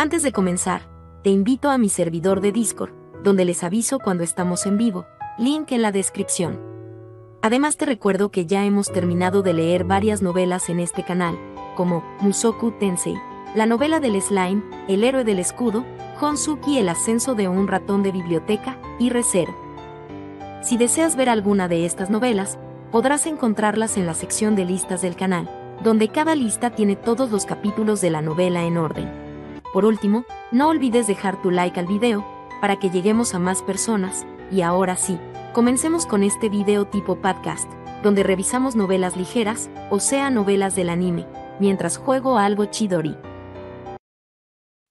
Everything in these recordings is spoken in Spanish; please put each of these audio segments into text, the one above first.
Antes de comenzar, te invito a mi servidor de Discord, donde les aviso cuando estamos en vivo, link en la descripción. Además te recuerdo que ya hemos terminado de leer varias novelas en este canal, como Musoku Tensei, la novela del slime, El héroe del escudo, Honsuki el ascenso de un ratón de biblioteca y Reser. Si deseas ver alguna de estas novelas, podrás encontrarlas en la sección de listas del canal, donde cada lista tiene todos los capítulos de la novela en orden. Por último, no olvides dejar tu like al video, para que lleguemos a más personas, y ahora sí, comencemos con este video tipo podcast, donde revisamos novelas ligeras, o sea novelas del anime, mientras juego algo chidori.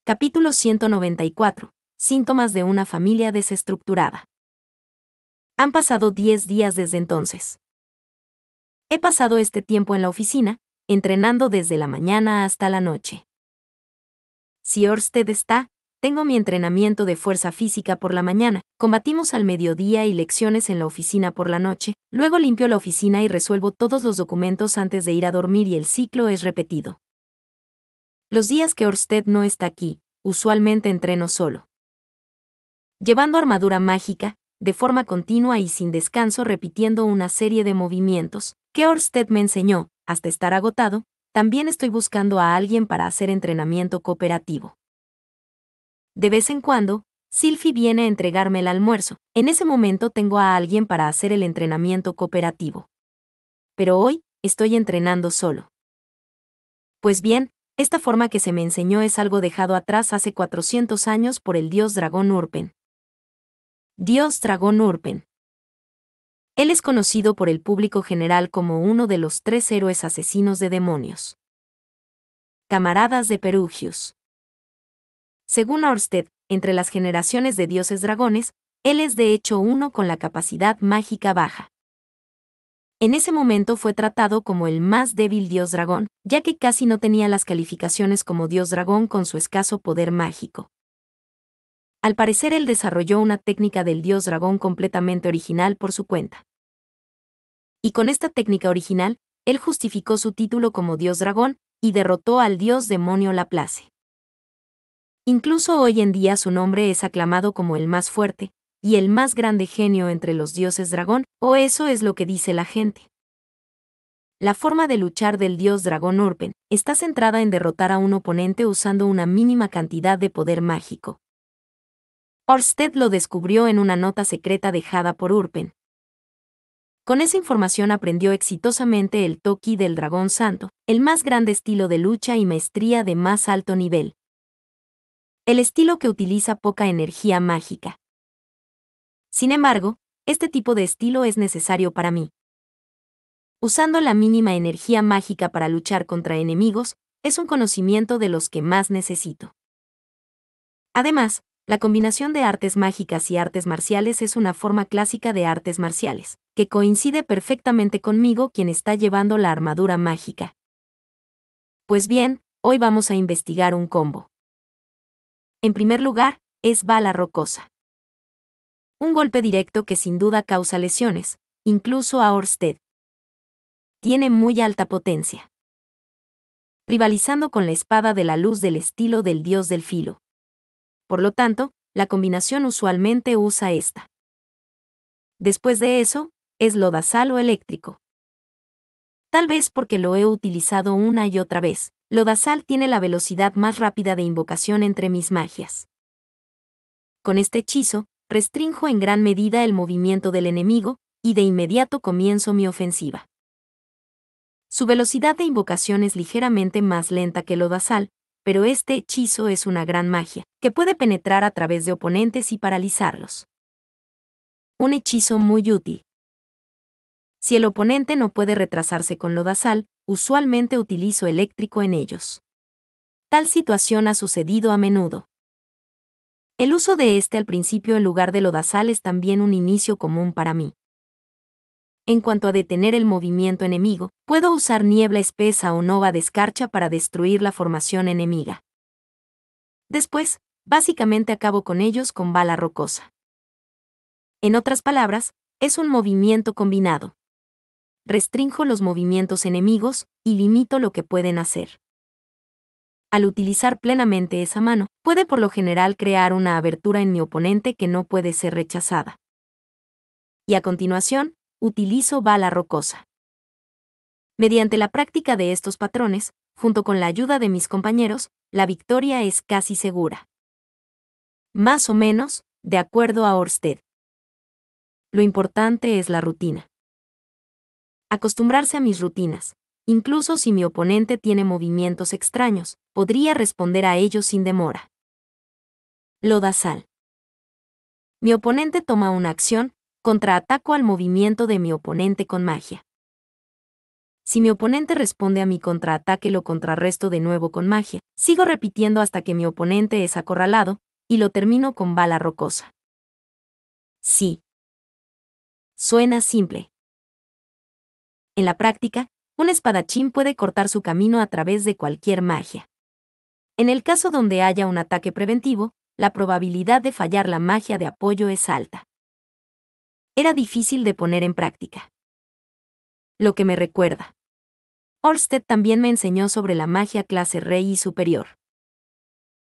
Capítulo 194. Síntomas de una familia desestructurada. Han pasado 10 días desde entonces. He pasado este tiempo en la oficina, entrenando desde la mañana hasta la noche. Si Orsted está, tengo mi entrenamiento de fuerza física por la mañana, combatimos al mediodía y lecciones en la oficina por la noche, luego limpio la oficina y resuelvo todos los documentos antes de ir a dormir y el ciclo es repetido. Los días que Orsted no está aquí, usualmente entreno solo. Llevando armadura mágica, de forma continua y sin descanso repitiendo una serie de movimientos, que Orsted me enseñó, hasta estar agotado, también estoy buscando a alguien para hacer entrenamiento cooperativo. De vez en cuando, Silfi viene a entregarme el almuerzo. En ese momento tengo a alguien para hacer el entrenamiento cooperativo. Pero hoy, estoy entrenando solo. Pues bien, esta forma que se me enseñó es algo dejado atrás hace 400 años por el dios dragón Urpen. Dios dragón Urpen. Él es conocido por el público general como uno de los tres héroes asesinos de demonios. Camaradas de Perugius. Según Orsted, entre las generaciones de dioses dragones, él es de hecho uno con la capacidad mágica baja. En ese momento fue tratado como el más débil dios dragón, ya que casi no tenía las calificaciones como dios dragón con su escaso poder mágico. Al parecer él desarrolló una técnica del dios dragón completamente original por su cuenta y con esta técnica original, él justificó su título como dios dragón y derrotó al dios demonio Laplace. Incluso hoy en día su nombre es aclamado como el más fuerte y el más grande genio entre los dioses dragón, o eso es lo que dice la gente. La forma de luchar del dios dragón Urpen está centrada en derrotar a un oponente usando una mínima cantidad de poder mágico. Orsted lo descubrió en una nota secreta dejada por Urpen, con esa información aprendió exitosamente el Toki del Dragón Santo, el más grande estilo de lucha y maestría de más alto nivel. El estilo que utiliza poca energía mágica. Sin embargo, este tipo de estilo es necesario para mí. Usando la mínima energía mágica para luchar contra enemigos, es un conocimiento de los que más necesito. Además, la combinación de artes mágicas y artes marciales es una forma clásica de artes marciales, que coincide perfectamente conmigo quien está llevando la armadura mágica. Pues bien, hoy vamos a investigar un combo. En primer lugar, es bala rocosa. Un golpe directo que sin duda causa lesiones, incluso a Orsted. Tiene muy alta potencia. Rivalizando con la espada de la luz del estilo del dios del filo. Por lo tanto, la combinación usualmente usa esta. Después de eso, es lodazal o eléctrico. Tal vez porque lo he utilizado una y otra vez, lodazal tiene la velocidad más rápida de invocación entre mis magias. Con este hechizo, restrinjo en gran medida el movimiento del enemigo, y de inmediato comienzo mi ofensiva. Su velocidad de invocación es ligeramente más lenta que lodazal, pero este hechizo es una gran magia, que puede penetrar a través de oponentes y paralizarlos. Un hechizo muy útil. Si el oponente no puede retrasarse con lodazal, usualmente utilizo eléctrico en ellos. Tal situación ha sucedido a menudo. El uso de este al principio en lugar de lodazal es también un inicio común para mí. En cuanto a detener el movimiento enemigo, puedo usar niebla espesa o nova de escarcha para destruir la formación enemiga. Después, básicamente acabo con ellos con bala rocosa. En otras palabras, es un movimiento combinado. Restrinjo los movimientos enemigos y limito lo que pueden hacer. Al utilizar plenamente esa mano, puede por lo general crear una abertura en mi oponente que no puede ser rechazada. Y a continuación, utilizo bala rocosa. Mediante la práctica de estos patrones, junto con la ayuda de mis compañeros, la victoria es casi segura. Más o menos, de acuerdo a Orsted. Lo importante es la rutina. Acostumbrarse a mis rutinas, incluso si mi oponente tiene movimientos extraños, podría responder a ellos sin demora. Lodazal. Mi oponente toma una acción, contraataco al movimiento de mi oponente con magia. Si mi oponente responde a mi contraataque lo contrarresto de nuevo con magia, sigo repitiendo hasta que mi oponente es acorralado, y lo termino con bala rocosa. Sí. Suena simple. En la práctica, un espadachín puede cortar su camino a través de cualquier magia. En el caso donde haya un ataque preventivo, la probabilidad de fallar la magia de apoyo es alta era difícil de poner en práctica. Lo que me recuerda. Olsted también me enseñó sobre la magia clase rey y superior.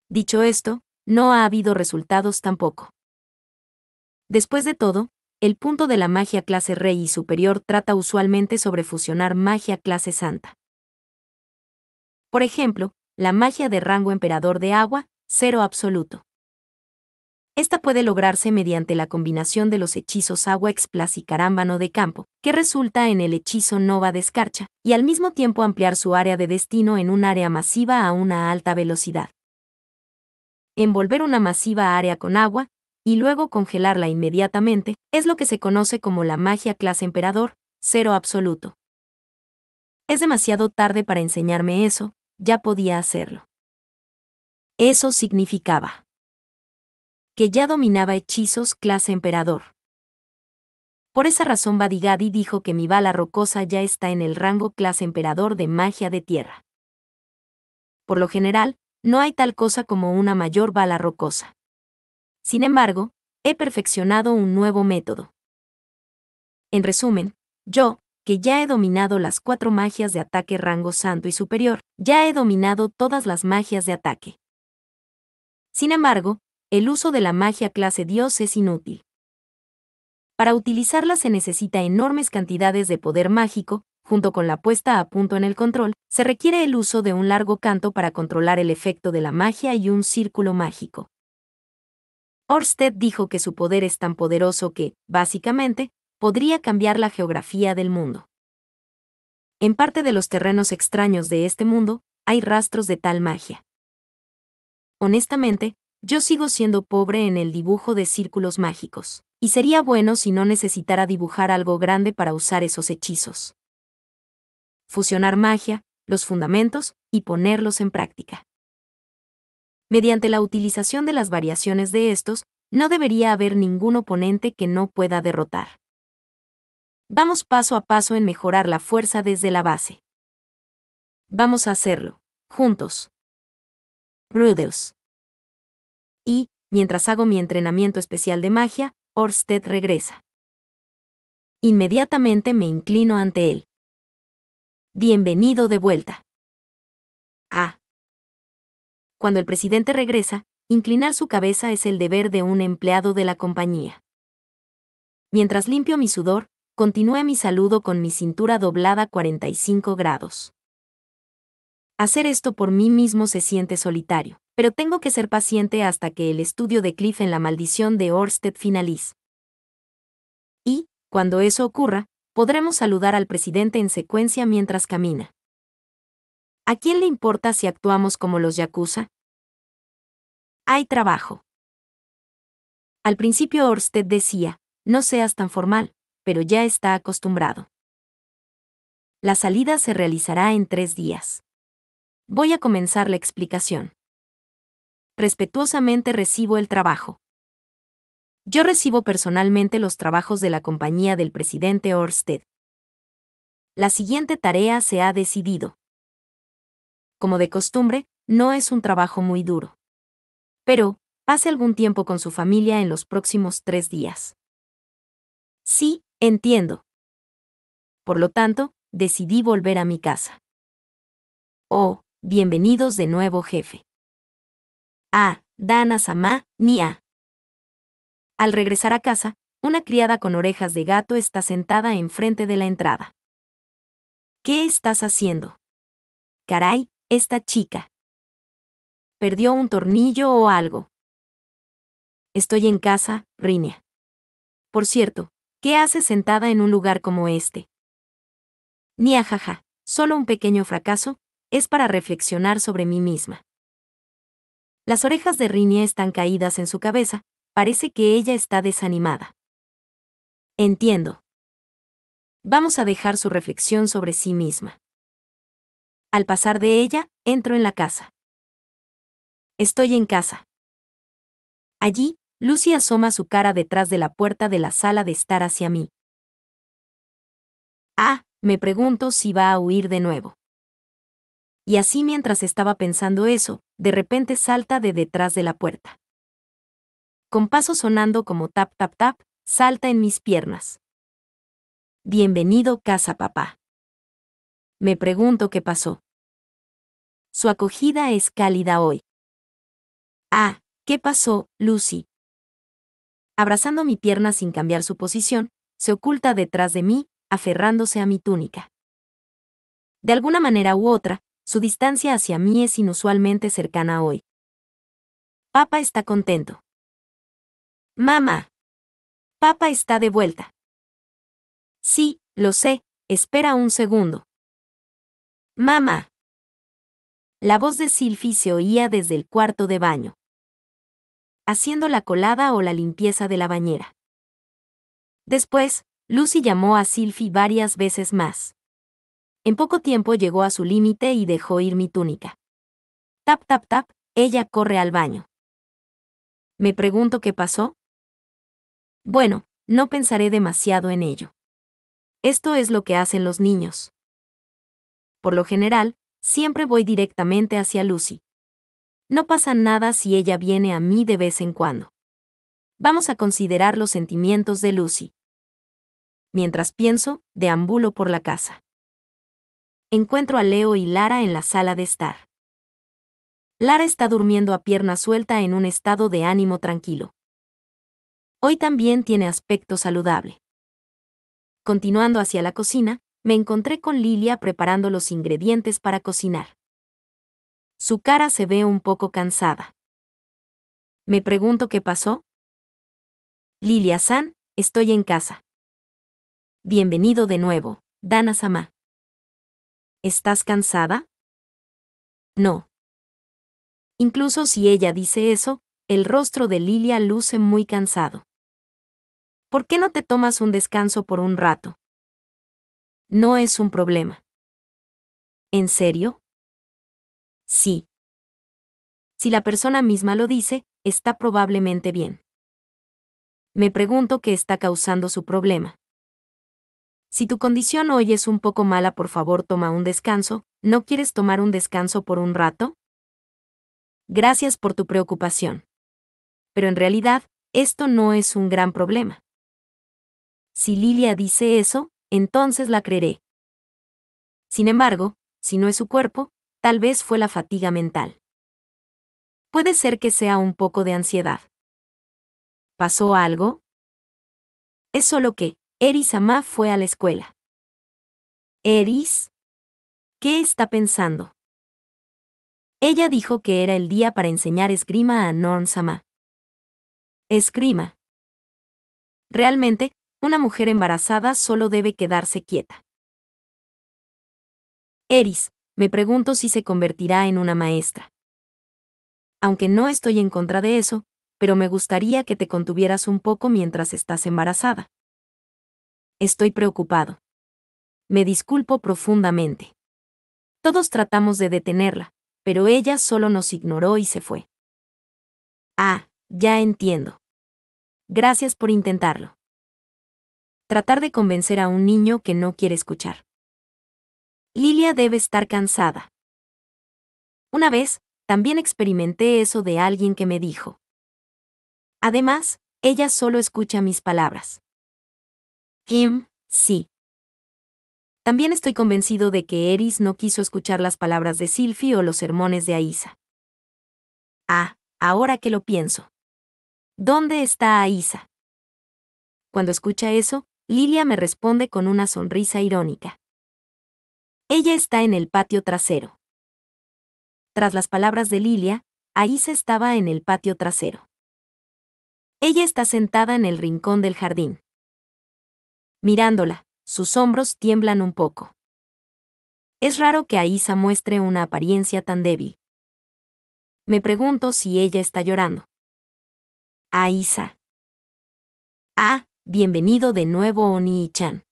Dicho esto, no ha habido resultados tampoco. Después de todo, el punto de la magia clase rey y superior trata usualmente sobre fusionar magia clase santa. Por ejemplo, la magia de rango emperador de agua, cero absoluto. Esta puede lograrse mediante la combinación de los hechizos agua explas y carámbano de campo, que resulta en el hechizo nova de escarcha, y al mismo tiempo ampliar su área de destino en un área masiva a una alta velocidad. Envolver una masiva área con agua, y luego congelarla inmediatamente, es lo que se conoce como la magia clase emperador, cero absoluto. Es demasiado tarde para enseñarme eso, ya podía hacerlo. Eso significaba que ya dominaba hechizos clase emperador. Por esa razón Badigadi dijo que mi bala rocosa ya está en el rango clase emperador de magia de tierra. Por lo general, no hay tal cosa como una mayor bala rocosa. Sin embargo, he perfeccionado un nuevo método. En resumen, yo, que ya he dominado las cuatro magias de ataque rango santo y superior, ya he dominado todas las magias de ataque. Sin embargo, el uso de la magia clase Dios es inútil. Para utilizarla se necesita enormes cantidades de poder mágico, junto con la puesta a punto en el control, se requiere el uso de un largo canto para controlar el efecto de la magia y un círculo mágico. Orsted dijo que su poder es tan poderoso que, básicamente, podría cambiar la geografía del mundo. En parte de los terrenos extraños de este mundo, hay rastros de tal magia. Honestamente, yo sigo siendo pobre en el dibujo de círculos mágicos, y sería bueno si no necesitara dibujar algo grande para usar esos hechizos. Fusionar magia, los fundamentos, y ponerlos en práctica. Mediante la utilización de las variaciones de estos, no debería haber ningún oponente que no pueda derrotar. Vamos paso a paso en mejorar la fuerza desde la base. Vamos a hacerlo, juntos. Rudels y, mientras hago mi entrenamiento especial de magia, Orsted regresa. Inmediatamente me inclino ante él. Bienvenido de vuelta. Ah. Cuando el presidente regresa, inclinar su cabeza es el deber de un empleado de la compañía. Mientras limpio mi sudor, continúe mi saludo con mi cintura doblada 45 grados. Hacer esto por mí mismo se siente solitario, pero tengo que ser paciente hasta que el estudio de Cliff en la maldición de Orsted finalice. Y, cuando eso ocurra, podremos saludar al presidente en secuencia mientras camina. ¿A quién le importa si actuamos como los Yakuza? Hay trabajo. Al principio Orsted decía, no seas tan formal, pero ya está acostumbrado. La salida se realizará en tres días. Voy a comenzar la explicación. Respetuosamente recibo el trabajo. Yo recibo personalmente los trabajos de la compañía del presidente Orsted. La siguiente tarea se ha decidido. Como de costumbre, no es un trabajo muy duro. Pero, pase algún tiempo con su familia en los próximos tres días. Sí, entiendo. Por lo tanto, decidí volver a mi casa. Oh, Bienvenidos de nuevo, jefe. ah Dana Samá, Nia Al regresar a casa, una criada con orejas de gato está sentada enfrente de la entrada. ¿Qué estás haciendo? Caray, esta chica. Perdió un tornillo o algo. Estoy en casa, Rinia. Por cierto, ¿qué haces sentada en un lugar como este? Nia jaja, solo un pequeño fracaso, es para reflexionar sobre mí misma. Las orejas de Rinia están caídas en su cabeza, parece que ella está desanimada. Entiendo. Vamos a dejar su reflexión sobre sí misma. Al pasar de ella, entro en la casa. Estoy en casa. Allí, Lucy asoma su cara detrás de la puerta de la sala de estar hacia mí. Ah, me pregunto si va a huir de nuevo y así mientras estaba pensando eso, de repente salta de detrás de la puerta. Con paso sonando como tap tap tap, salta en mis piernas. Bienvenido casa papá. Me pregunto qué pasó. Su acogida es cálida hoy. Ah, ¿qué pasó, Lucy? Abrazando mi pierna sin cambiar su posición, se oculta detrás de mí, aferrándose a mi túnica. De alguna manera u otra, su distancia hacia mí es inusualmente cercana hoy. Papá está contento. Mamá. Papá está de vuelta. Sí, lo sé, espera un segundo. Mamá. La voz de Silfi se oía desde el cuarto de baño. Haciendo la colada o la limpieza de la bañera. Después, Lucy llamó a Silfi varias veces más. En poco tiempo llegó a su límite y dejó ir mi túnica. Tap, tap, tap, ella corre al baño. Me pregunto qué pasó. Bueno, no pensaré demasiado en ello. Esto es lo que hacen los niños. Por lo general, siempre voy directamente hacia Lucy. No pasa nada si ella viene a mí de vez en cuando. Vamos a considerar los sentimientos de Lucy. Mientras pienso, deambulo por la casa encuentro a Leo y Lara en la sala de estar. Lara está durmiendo a pierna suelta en un estado de ánimo tranquilo. Hoy también tiene aspecto saludable. Continuando hacia la cocina, me encontré con Lilia preparando los ingredientes para cocinar. Su cara se ve un poco cansada. Me pregunto qué pasó. Lilia San, estoy en casa. Bienvenido de nuevo, Dana Sama. ¿Estás cansada? No. Incluso si ella dice eso, el rostro de Lilia luce muy cansado. ¿Por qué no te tomas un descanso por un rato? No es un problema. ¿En serio? Sí. Si la persona misma lo dice, está probablemente bien. Me pregunto qué está causando su problema. Si tu condición hoy es un poco mala, por favor toma un descanso, ¿no quieres tomar un descanso por un rato? Gracias por tu preocupación. Pero en realidad, esto no es un gran problema. Si Lilia dice eso, entonces la creeré. Sin embargo, si no es su cuerpo, tal vez fue la fatiga mental. Puede ser que sea un poco de ansiedad. ¿Pasó algo? Es solo que, Erisama fue a la escuela. Eris, ¿qué está pensando? Ella dijo que era el día para enseñar esgrima a Norn-sama. Esgrima. Realmente, una mujer embarazada solo debe quedarse quieta. Eris, me pregunto si se convertirá en una maestra. Aunque no estoy en contra de eso, pero me gustaría que te contuvieras un poco mientras estás embarazada estoy preocupado. Me disculpo profundamente. Todos tratamos de detenerla, pero ella solo nos ignoró y se fue. Ah, ya entiendo. Gracias por intentarlo. Tratar de convencer a un niño que no quiere escuchar. Lilia debe estar cansada. Una vez, también experimenté eso de alguien que me dijo. Además, ella solo escucha mis palabras. Kim, sí. También estoy convencido de que Eris no quiso escuchar las palabras de Silfi o los sermones de Aisa. Ah, ahora que lo pienso. ¿Dónde está Aisa? Cuando escucha eso, Lilia me responde con una sonrisa irónica. Ella está en el patio trasero. Tras las palabras de Lilia, Aisa estaba en el patio trasero. Ella está sentada en el rincón del jardín. Mirándola, sus hombros tiemblan un poco. Es raro que Aisa muestre una apariencia tan débil. Me pregunto si ella está llorando. Aisa. Ah, bienvenido de nuevo Oni-chan.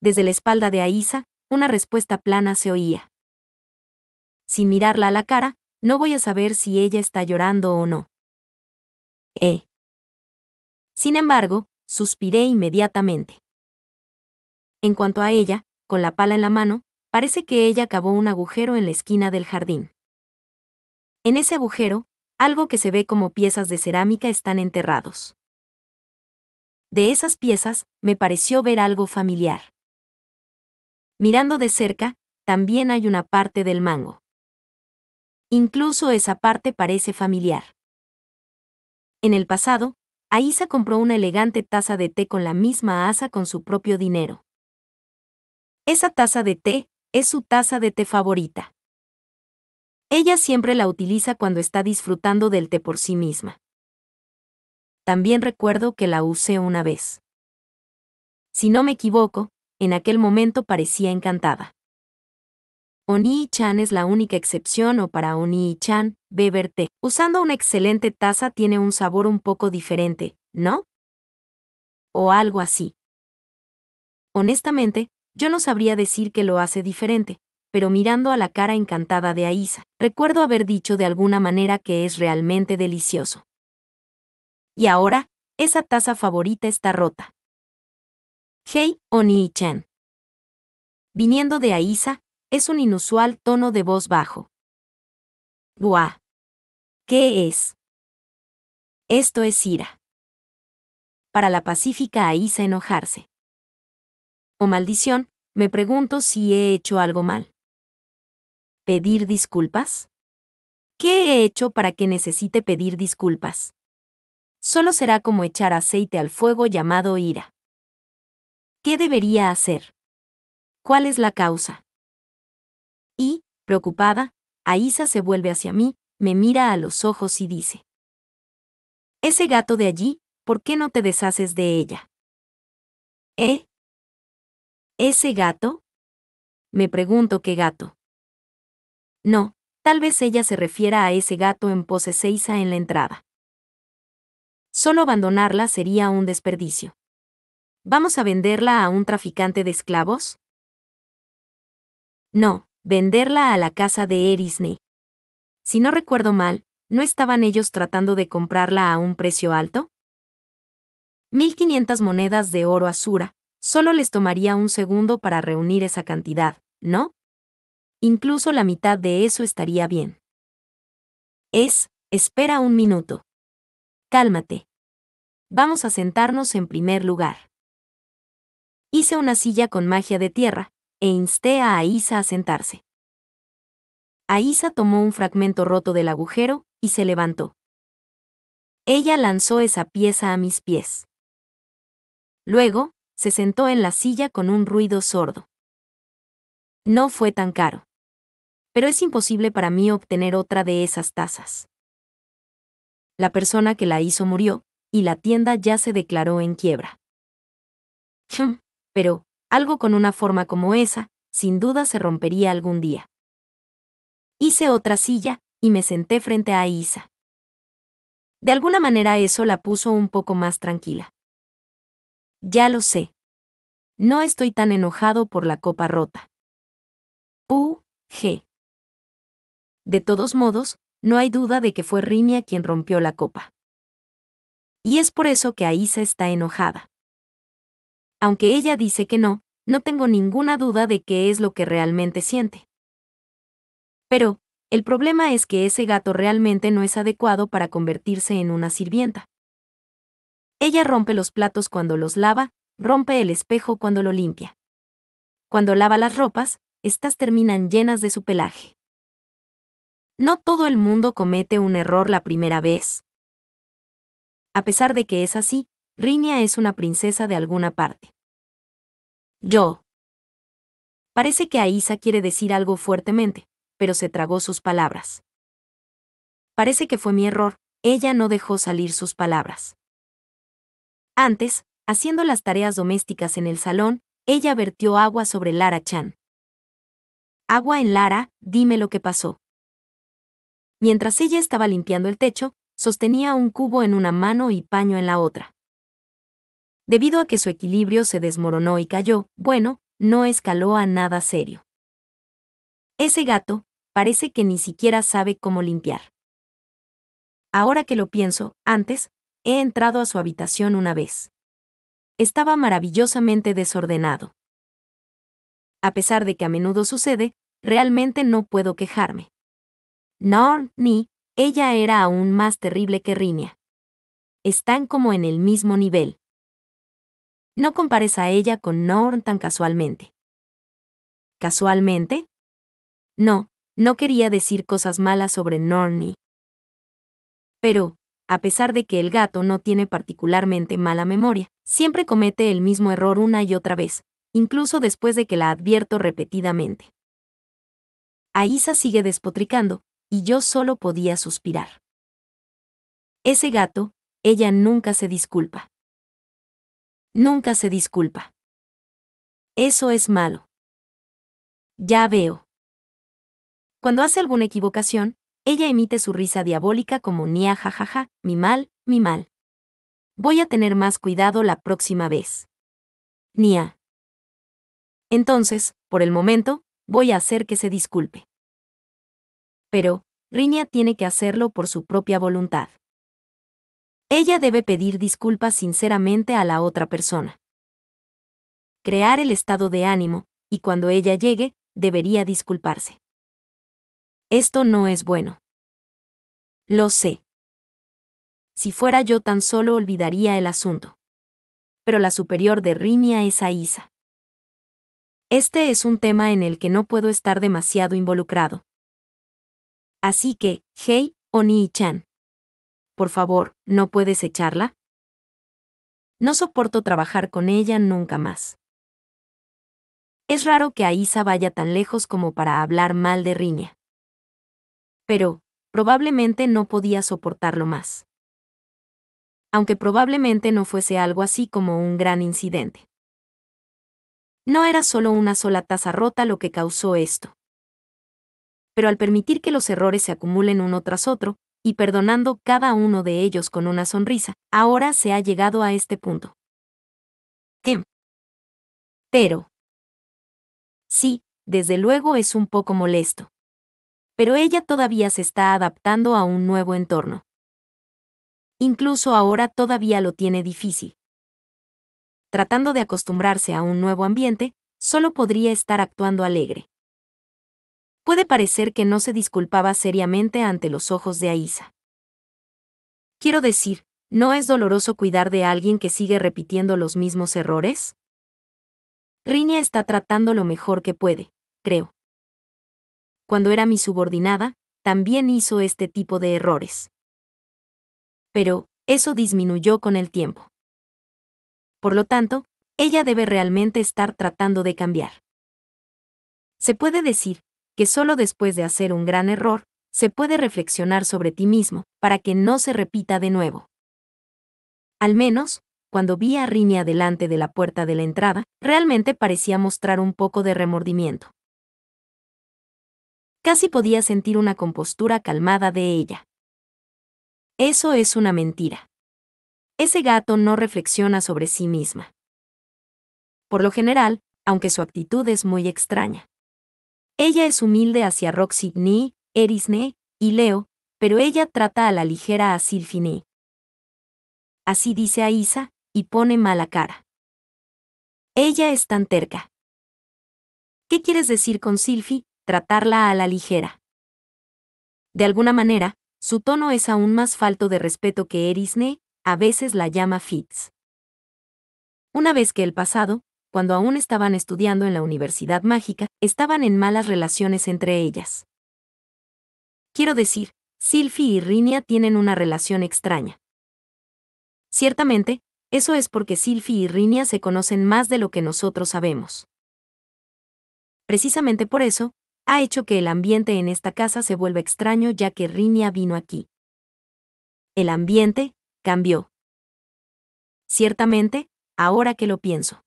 Desde la espalda de Aisa, una respuesta plana se oía. Sin mirarla a la cara, no voy a saber si ella está llorando o no. Eh. Sin embargo, suspiré inmediatamente. En cuanto a ella, con la pala en la mano, parece que ella cavó un agujero en la esquina del jardín. En ese agujero, algo que se ve como piezas de cerámica están enterrados. De esas piezas, me pareció ver algo familiar. Mirando de cerca, también hay una parte del mango. Incluso esa parte parece familiar. En el pasado, Aisa compró una elegante taza de té con la misma asa con su propio dinero. Esa taza de té es su taza de té favorita. Ella siempre la utiliza cuando está disfrutando del té por sí misma. También recuerdo que la usé una vez. Si no me equivoco, en aquel momento parecía encantada. Oni-chan es la única excepción o para Oni-chan, Beber té. Usando una excelente taza tiene un sabor un poco diferente, ¿no? O algo así. Honestamente, yo no sabría decir que lo hace diferente, pero mirando a la cara encantada de Aisa, recuerdo haber dicho de alguna manera que es realmente delicioso. Y ahora, esa taza favorita está rota. Hey, Oni-chan. Viniendo de Aisa, es un inusual tono de voz bajo. Guah! ¿Qué es? Esto es ira. Para la pacífica Aisa enojarse. O maldición, me pregunto si he hecho algo mal. ¿Pedir disculpas? ¿Qué he hecho para que necesite pedir disculpas? Solo será como echar aceite al fuego llamado ira. ¿Qué debería hacer? ¿Cuál es la causa? Y, preocupada, Aisa se vuelve hacia mí, me mira a los ojos y dice, Ese gato de allí, ¿por qué no te deshaces de ella? ¿Eh? ¿Ese gato? Me pregunto qué gato. No, tal vez ella se refiera a ese gato en pose en la entrada. Solo abandonarla sería un desperdicio. ¿Vamos a venderla a un traficante de esclavos? No, venderla a la casa de Erisne. Si no recuerdo mal, ¿no estaban ellos tratando de comprarla a un precio alto? 1.500 monedas de oro azura, solo les tomaría un segundo para reunir esa cantidad, ¿no? Incluso la mitad de eso estaría bien. Es, espera un minuto. Cálmate. Vamos a sentarnos en primer lugar. Hice una silla con magia de tierra, e insté a Aisa a sentarse. Aisa tomó un fragmento roto del agujero, y se levantó. Ella lanzó esa pieza a mis pies. Luego, se sentó en la silla con un ruido sordo. No fue tan caro. Pero es imposible para mí obtener otra de esas tazas. La persona que la hizo murió, y la tienda ya se declaró en quiebra. Pero, algo con una forma como esa, sin duda se rompería algún día. Hice otra silla, y me senté frente a Isa. De alguna manera eso la puso un poco más tranquila. Ya lo sé. No estoy tan enojado por la copa rota. U. De todos modos, no hay duda de que fue Rinia quien rompió la copa. Y es por eso que Aisa está enojada. Aunque ella dice que no, no tengo ninguna duda de qué es lo que realmente siente. Pero, el problema es que ese gato realmente no es adecuado para convertirse en una sirvienta. Ella rompe los platos cuando los lava, rompe el espejo cuando lo limpia. Cuando lava las ropas, estas terminan llenas de su pelaje. No todo el mundo comete un error la primera vez. A pesar de que es así, Rinia es una princesa de alguna parte. Yo. Parece que Aisa quiere decir algo fuertemente, pero se tragó sus palabras. Parece que fue mi error, ella no dejó salir sus palabras. Antes, haciendo las tareas domésticas en el salón, ella vertió agua sobre Lara Chan. Agua en Lara, dime lo que pasó. Mientras ella estaba limpiando el techo, sostenía un cubo en una mano y paño en la otra. Debido a que su equilibrio se desmoronó y cayó, bueno, no escaló a nada serio. Ese gato, parece que ni siquiera sabe cómo limpiar. Ahora que lo pienso, antes, he entrado a su habitación una vez. Estaba maravillosamente desordenado. A pesar de que a menudo sucede, realmente no puedo quejarme. Norn ni ella era aún más terrible que Rinia. Están como en el mismo nivel. No compares a ella con Norn tan casualmente. ¿Casualmente? No, no quería decir cosas malas sobre Norni. Pero, a pesar de que el gato no tiene particularmente mala memoria, siempre comete el mismo error una y otra vez, incluso después de que la advierto repetidamente. Aisa sigue despotricando, y yo solo podía suspirar. Ese gato, ella nunca se disculpa. Nunca se disculpa. Eso es malo. Ya veo. Cuando hace alguna equivocación, ella emite su risa diabólica como nia jajaja, mi mal, mi mal. Voy a tener más cuidado la próxima vez. Nia. Entonces, por el momento, voy a hacer que se disculpe. Pero, Rinia tiene que hacerlo por su propia voluntad. Ella debe pedir disculpas sinceramente a la otra persona. Crear el estado de ánimo, y cuando ella llegue, debería disculparse. Esto no es bueno. Lo sé. Si fuera yo tan solo olvidaría el asunto. Pero la superior de Rinia es Aisa. Este es un tema en el que no puedo estar demasiado involucrado. Así que, hey, Oni-chan. Por favor, ¿no puedes echarla? No soporto trabajar con ella nunca más. Es raro que Aisa vaya tan lejos como para hablar mal de Riña pero probablemente no podía soportarlo más. Aunque probablemente no fuese algo así como un gran incidente. No era solo una sola taza rota lo que causó esto. Pero al permitir que los errores se acumulen uno tras otro, y perdonando cada uno de ellos con una sonrisa, ahora se ha llegado a este punto. Tim. Pero. Sí, desde luego es un poco molesto pero ella todavía se está adaptando a un nuevo entorno. Incluso ahora todavía lo tiene difícil. Tratando de acostumbrarse a un nuevo ambiente, solo podría estar actuando alegre. Puede parecer que no se disculpaba seriamente ante los ojos de Aisa. Quiero decir, ¿no es doloroso cuidar de alguien que sigue repitiendo los mismos errores? Rinia está tratando lo mejor que puede, creo cuando era mi subordinada, también hizo este tipo de errores. Pero, eso disminuyó con el tiempo. Por lo tanto, ella debe realmente estar tratando de cambiar. Se puede decir que solo después de hacer un gran error, se puede reflexionar sobre ti mismo, para que no se repita de nuevo. Al menos, cuando vi a Rini delante de la puerta de la entrada, realmente parecía mostrar un poco de remordimiento. Casi podía sentir una compostura calmada de ella. Eso es una mentira. Ese gato no reflexiona sobre sí misma. Por lo general, aunque su actitud es muy extraña. Ella es humilde hacia Roxy Ni, Erisne y Leo, pero ella trata a la ligera a Silfine. Así dice a Isa, y pone mala cara. Ella es tan terca. ¿Qué quieres decir con Sylphie? tratarla a la ligera. De alguna manera, su tono es aún más falto de respeto que Erisne, a veces la llama Fitz. Una vez que el pasado, cuando aún estaban estudiando en la Universidad Mágica, estaban en malas relaciones entre ellas. Quiero decir, Silphy y Rinia tienen una relación extraña. Ciertamente, eso es porque Silphy y Rinia se conocen más de lo que nosotros sabemos. Precisamente por eso, ha hecho que el ambiente en esta casa se vuelva extraño ya que Rinia vino aquí. El ambiente cambió. Ciertamente, ahora que lo pienso.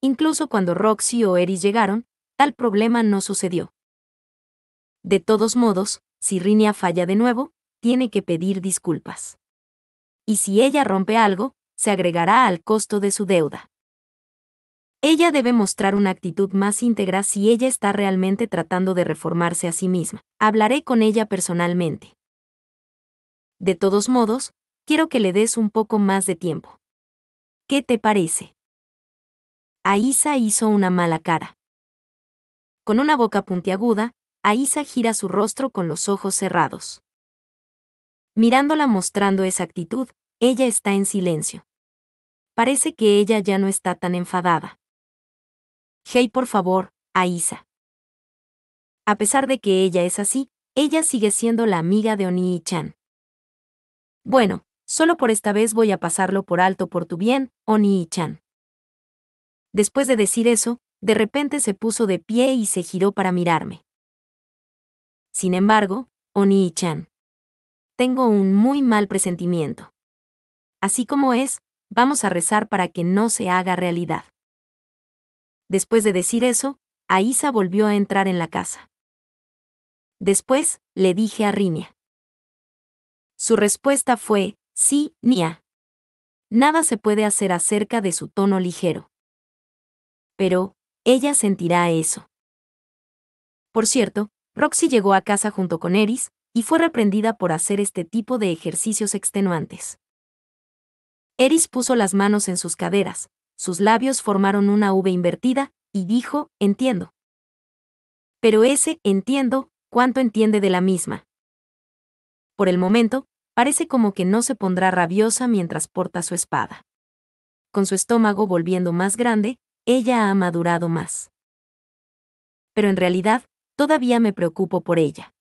Incluso cuando Roxy o Eris llegaron, tal problema no sucedió. De todos modos, si Rinia falla de nuevo, tiene que pedir disculpas. Y si ella rompe algo, se agregará al costo de su deuda. Ella debe mostrar una actitud más íntegra si ella está realmente tratando de reformarse a sí misma. Hablaré con ella personalmente. De todos modos, quiero que le des un poco más de tiempo. ¿Qué te parece? Aisa hizo una mala cara. Con una boca puntiaguda, Aisa gira su rostro con los ojos cerrados. Mirándola mostrando esa actitud, ella está en silencio. Parece que ella ya no está tan enfadada. Hey, por favor, Aisa. A pesar de que ella es así, ella sigue siendo la amiga de Oni-chan. Bueno, solo por esta vez voy a pasarlo por alto por tu bien, Oni-chan. Después de decir eso, de repente se puso de pie y se giró para mirarme. Sin embargo, Oni-chan. Tengo un muy mal presentimiento. Así como es, vamos a rezar para que no se haga realidad. Después de decir eso, Aisa volvió a entrar en la casa. Después, le dije a Rinia. Su respuesta fue, sí, Nia. Nada se puede hacer acerca de su tono ligero. Pero, ella sentirá eso. Por cierto, Roxy llegó a casa junto con Eris, y fue reprendida por hacer este tipo de ejercicios extenuantes. Eris puso las manos en sus caderas, sus labios formaron una V invertida, y dijo, entiendo. Pero ese, entiendo, ¿cuánto entiende de la misma? Por el momento, parece como que no se pondrá rabiosa mientras porta su espada. Con su estómago volviendo más grande, ella ha madurado más. Pero en realidad, todavía me preocupo por ella.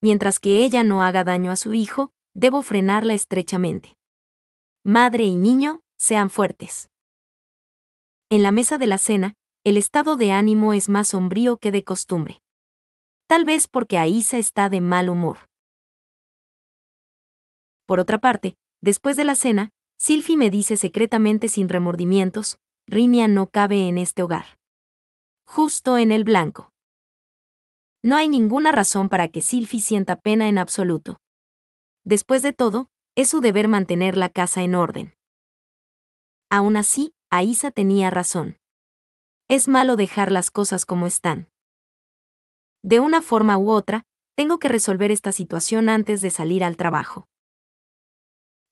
Mientras que ella no haga daño a su hijo, debo frenarla estrechamente. Madre y niño, sean fuertes. En la mesa de la cena, el estado de ánimo es más sombrío que de costumbre. Tal vez porque Aisa está de mal humor. Por otra parte, después de la cena, Silfi me dice secretamente sin remordimientos, Rinia no cabe en este hogar. Justo en el blanco. No hay ninguna razón para que Silfi sienta pena en absoluto. Después de todo, es su deber mantener la casa en orden. Aún así, Aisa tenía razón. Es malo dejar las cosas como están. De una forma u otra, tengo que resolver esta situación antes de salir al trabajo.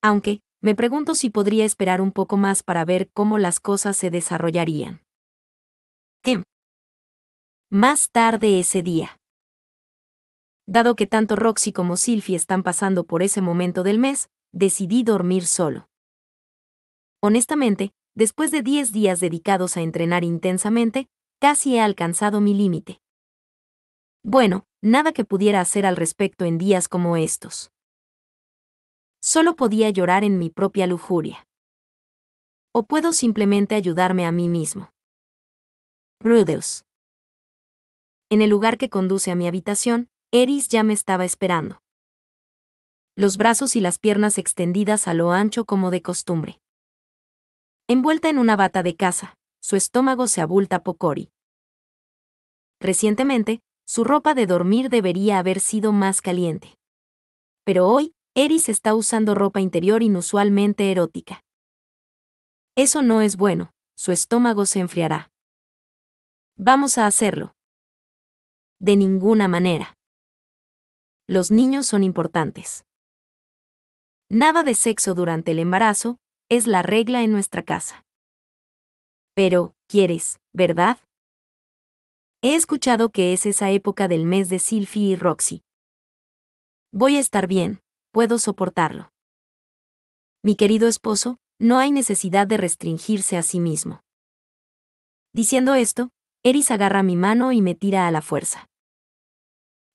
Aunque, me pregunto si podría esperar un poco más para ver cómo las cosas se desarrollarían. Em. Más tarde ese día. Dado que tanto Roxy como Sylvie están pasando por ese momento del mes, decidí dormir solo. Honestamente, después de 10 días dedicados a entrenar intensamente, casi he alcanzado mi límite. Bueno, nada que pudiera hacer al respecto en días como estos. Solo podía llorar en mi propia lujuria. O puedo simplemente ayudarme a mí mismo. Rudeus. En el lugar que conduce a mi habitación, Eris ya me estaba esperando. Los brazos y las piernas extendidas a lo ancho como de costumbre. Envuelta en una bata de casa, su estómago se abulta Pocori. Recientemente, su ropa de dormir debería haber sido más caliente. Pero hoy, Eris está usando ropa interior inusualmente erótica. Eso no es bueno, su estómago se enfriará. Vamos a hacerlo. De ninguna manera. Los niños son importantes. Nada de sexo durante el embarazo, es la regla en nuestra casa. Pero, ¿quieres, verdad? He escuchado que es esa época del mes de Silphy y Roxy. Voy a estar bien, puedo soportarlo. Mi querido esposo, no hay necesidad de restringirse a sí mismo. Diciendo esto, Eris agarra mi mano y me tira a la fuerza.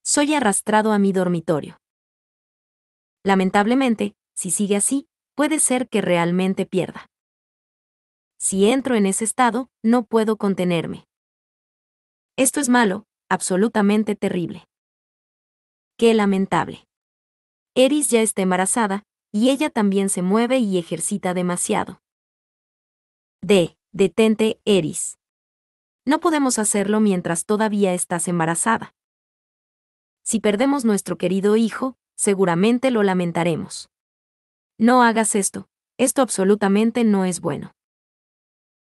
Soy arrastrado a mi dormitorio. Lamentablemente, si sigue así, puede ser que realmente pierda. Si entro en ese estado, no puedo contenerme. Esto es malo, absolutamente terrible. Qué lamentable. Eris ya está embarazada, y ella también se mueve y ejercita demasiado. D. Detente, Eris. No podemos hacerlo mientras todavía estás embarazada. Si perdemos nuestro querido hijo, seguramente lo lamentaremos. No hagas esto. Esto absolutamente no es bueno.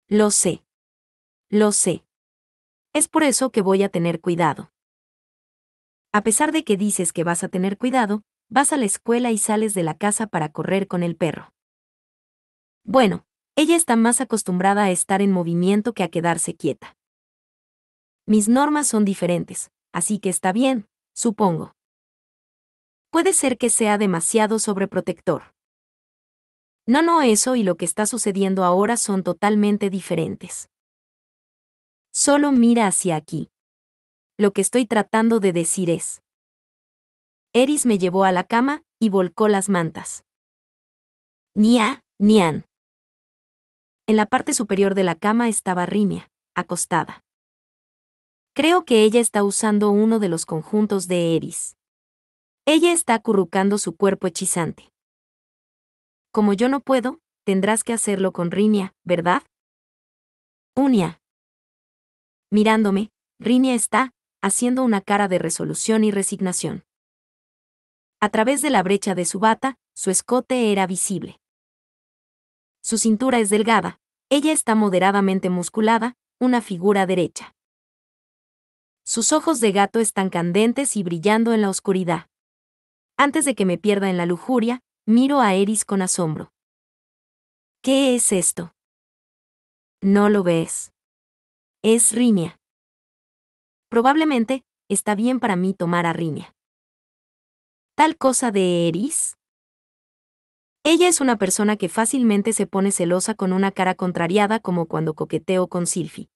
Lo sé. Lo sé. Es por eso que voy a tener cuidado. A pesar de que dices que vas a tener cuidado, vas a la escuela y sales de la casa para correr con el perro. Bueno, ella está más acostumbrada a estar en movimiento que a quedarse quieta. Mis normas son diferentes, así que está bien, supongo. Puede ser que sea demasiado sobreprotector. No, no, eso y lo que está sucediendo ahora son totalmente diferentes. Solo mira hacia aquí. Lo que estoy tratando de decir es. Eris me llevó a la cama y volcó las mantas. Nia, Nian. En la parte superior de la cama estaba Rimia, acostada. Creo que ella está usando uno de los conjuntos de Eris. Ella está acurrucando su cuerpo hechizante. Como yo no puedo, tendrás que hacerlo con Rinia, ¿verdad? Unia. Mirándome, Rinia está, haciendo una cara de resolución y resignación. A través de la brecha de su bata, su escote era visible. Su cintura es delgada, ella está moderadamente musculada, una figura derecha. Sus ojos de gato están candentes y brillando en la oscuridad. Antes de que me pierda en la lujuria, Miro a Eris con asombro. ¿Qué es esto? No lo ves. Es riña. Probablemente, está bien para mí tomar a riña. ¿Tal cosa de Eris? Ella es una persona que fácilmente se pone celosa con una cara contrariada como cuando coqueteo con Silfi.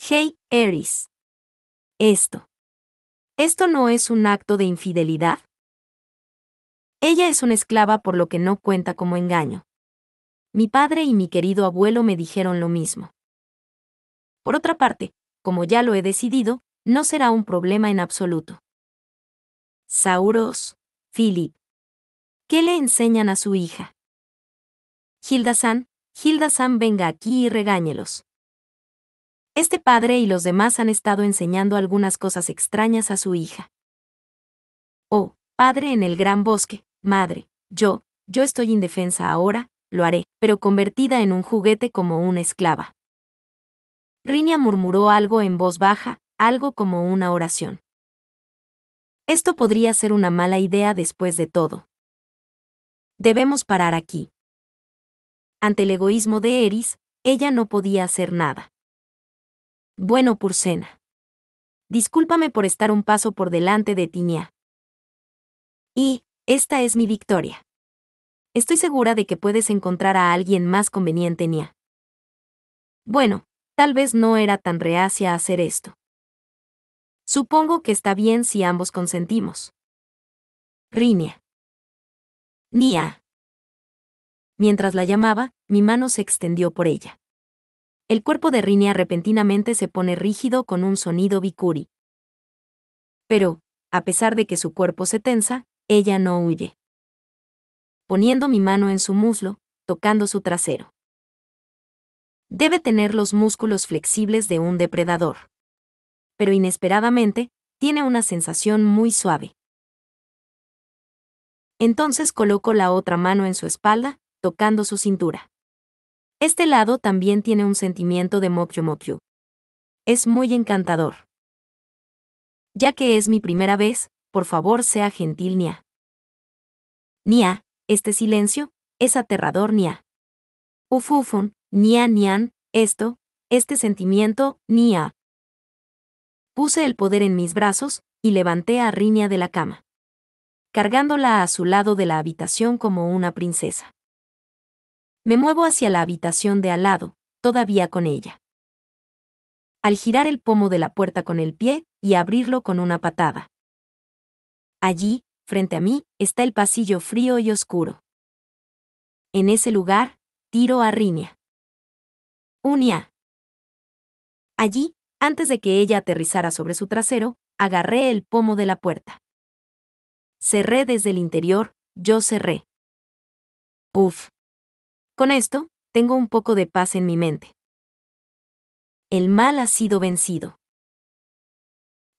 Hey, Eris. Esto. ¿Esto no es un acto de infidelidad? Ella es una esclava por lo que no cuenta como engaño. Mi padre y mi querido abuelo me dijeron lo mismo. Por otra parte, como ya lo he decidido, no será un problema en absoluto. Sauros, Philip. ¿Qué le enseñan a su hija? Hilda San, Hilda San venga aquí y regáñelos. Este padre y los demás han estado enseñando algunas cosas extrañas a su hija. Oh, padre en el gran bosque, Madre, yo, yo estoy indefensa ahora, lo haré, pero convertida en un juguete como una esclava. Rinia murmuró algo en voz baja, algo como una oración. Esto podría ser una mala idea después de todo. Debemos parar aquí. Ante el egoísmo de Eris, ella no podía hacer nada. Bueno, Pursena. Discúlpame por estar un paso por delante de Tiñá. Y, esta es mi victoria. Estoy segura de que puedes encontrar a alguien más conveniente, Nia. Bueno, tal vez no era tan reacia a hacer esto. Supongo que está bien si ambos consentimos. Rinia. Nia. Mientras la llamaba, mi mano se extendió por ella. El cuerpo de Rinia repentinamente se pone rígido con un sonido bicuri. Pero, a pesar de que su cuerpo se tensa, ella no huye. Poniendo mi mano en su muslo, tocando su trasero. Debe tener los músculos flexibles de un depredador. Pero inesperadamente, tiene una sensación muy suave. Entonces coloco la otra mano en su espalda, tocando su cintura. Este lado también tiene un sentimiento de mopio mopio. Es muy encantador. Ya que es mi primera vez, por favor sea gentil Nia. Nia, este silencio, es aterrador Nia. Ufufun, Nia Nian, esto, este sentimiento, Nia. Puse el poder en mis brazos y levanté a Rinia de la cama, cargándola a su lado de la habitación como una princesa. Me muevo hacia la habitación de al lado, todavía con ella. Al girar el pomo de la puerta con el pie y abrirlo con una patada, Allí, frente a mí, está el pasillo frío y oscuro. En ese lugar, tiro a Rinia. Unia. Allí, antes de que ella aterrizara sobre su trasero, agarré el pomo de la puerta. Cerré desde el interior, yo cerré. Uf. Con esto, tengo un poco de paz en mi mente. El mal ha sido vencido.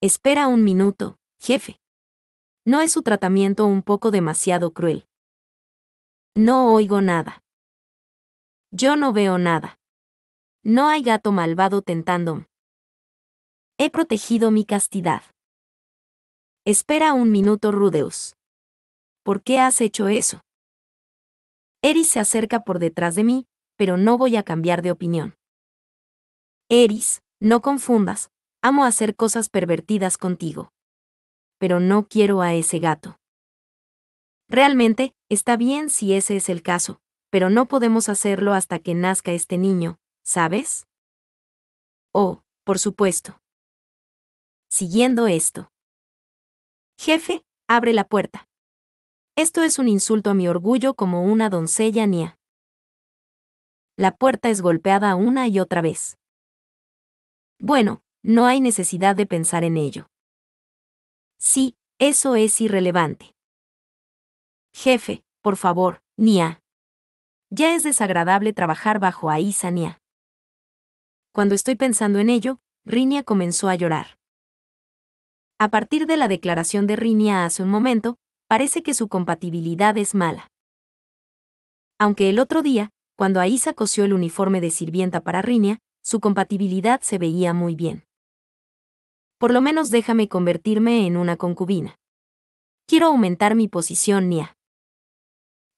Espera un minuto, jefe. ¿No es su tratamiento un poco demasiado cruel? No oigo nada. Yo no veo nada. No hay gato malvado tentándome. He protegido mi castidad. Espera un minuto, Rudeus. ¿Por qué has hecho eso? Eris se acerca por detrás de mí, pero no voy a cambiar de opinión. Eris, no confundas, amo hacer cosas pervertidas contigo pero no quiero a ese gato. Realmente, está bien si ese es el caso, pero no podemos hacerlo hasta que nazca este niño, ¿sabes? Oh, por supuesto. Siguiendo esto. Jefe, abre la puerta. Esto es un insulto a mi orgullo como una doncella nia. La puerta es golpeada una y otra vez. Bueno, no hay necesidad de pensar en ello. Sí, eso es irrelevante. Jefe, por favor, Nia. Ya es desagradable trabajar bajo Aisa Nia. Cuando estoy pensando en ello, Rinia comenzó a llorar. A partir de la declaración de Rinia hace un momento, parece que su compatibilidad es mala. Aunque el otro día, cuando Aisa cosió el uniforme de sirvienta para Rinia, su compatibilidad se veía muy bien por lo menos déjame convertirme en una concubina. Quiero aumentar mi posición, Nia.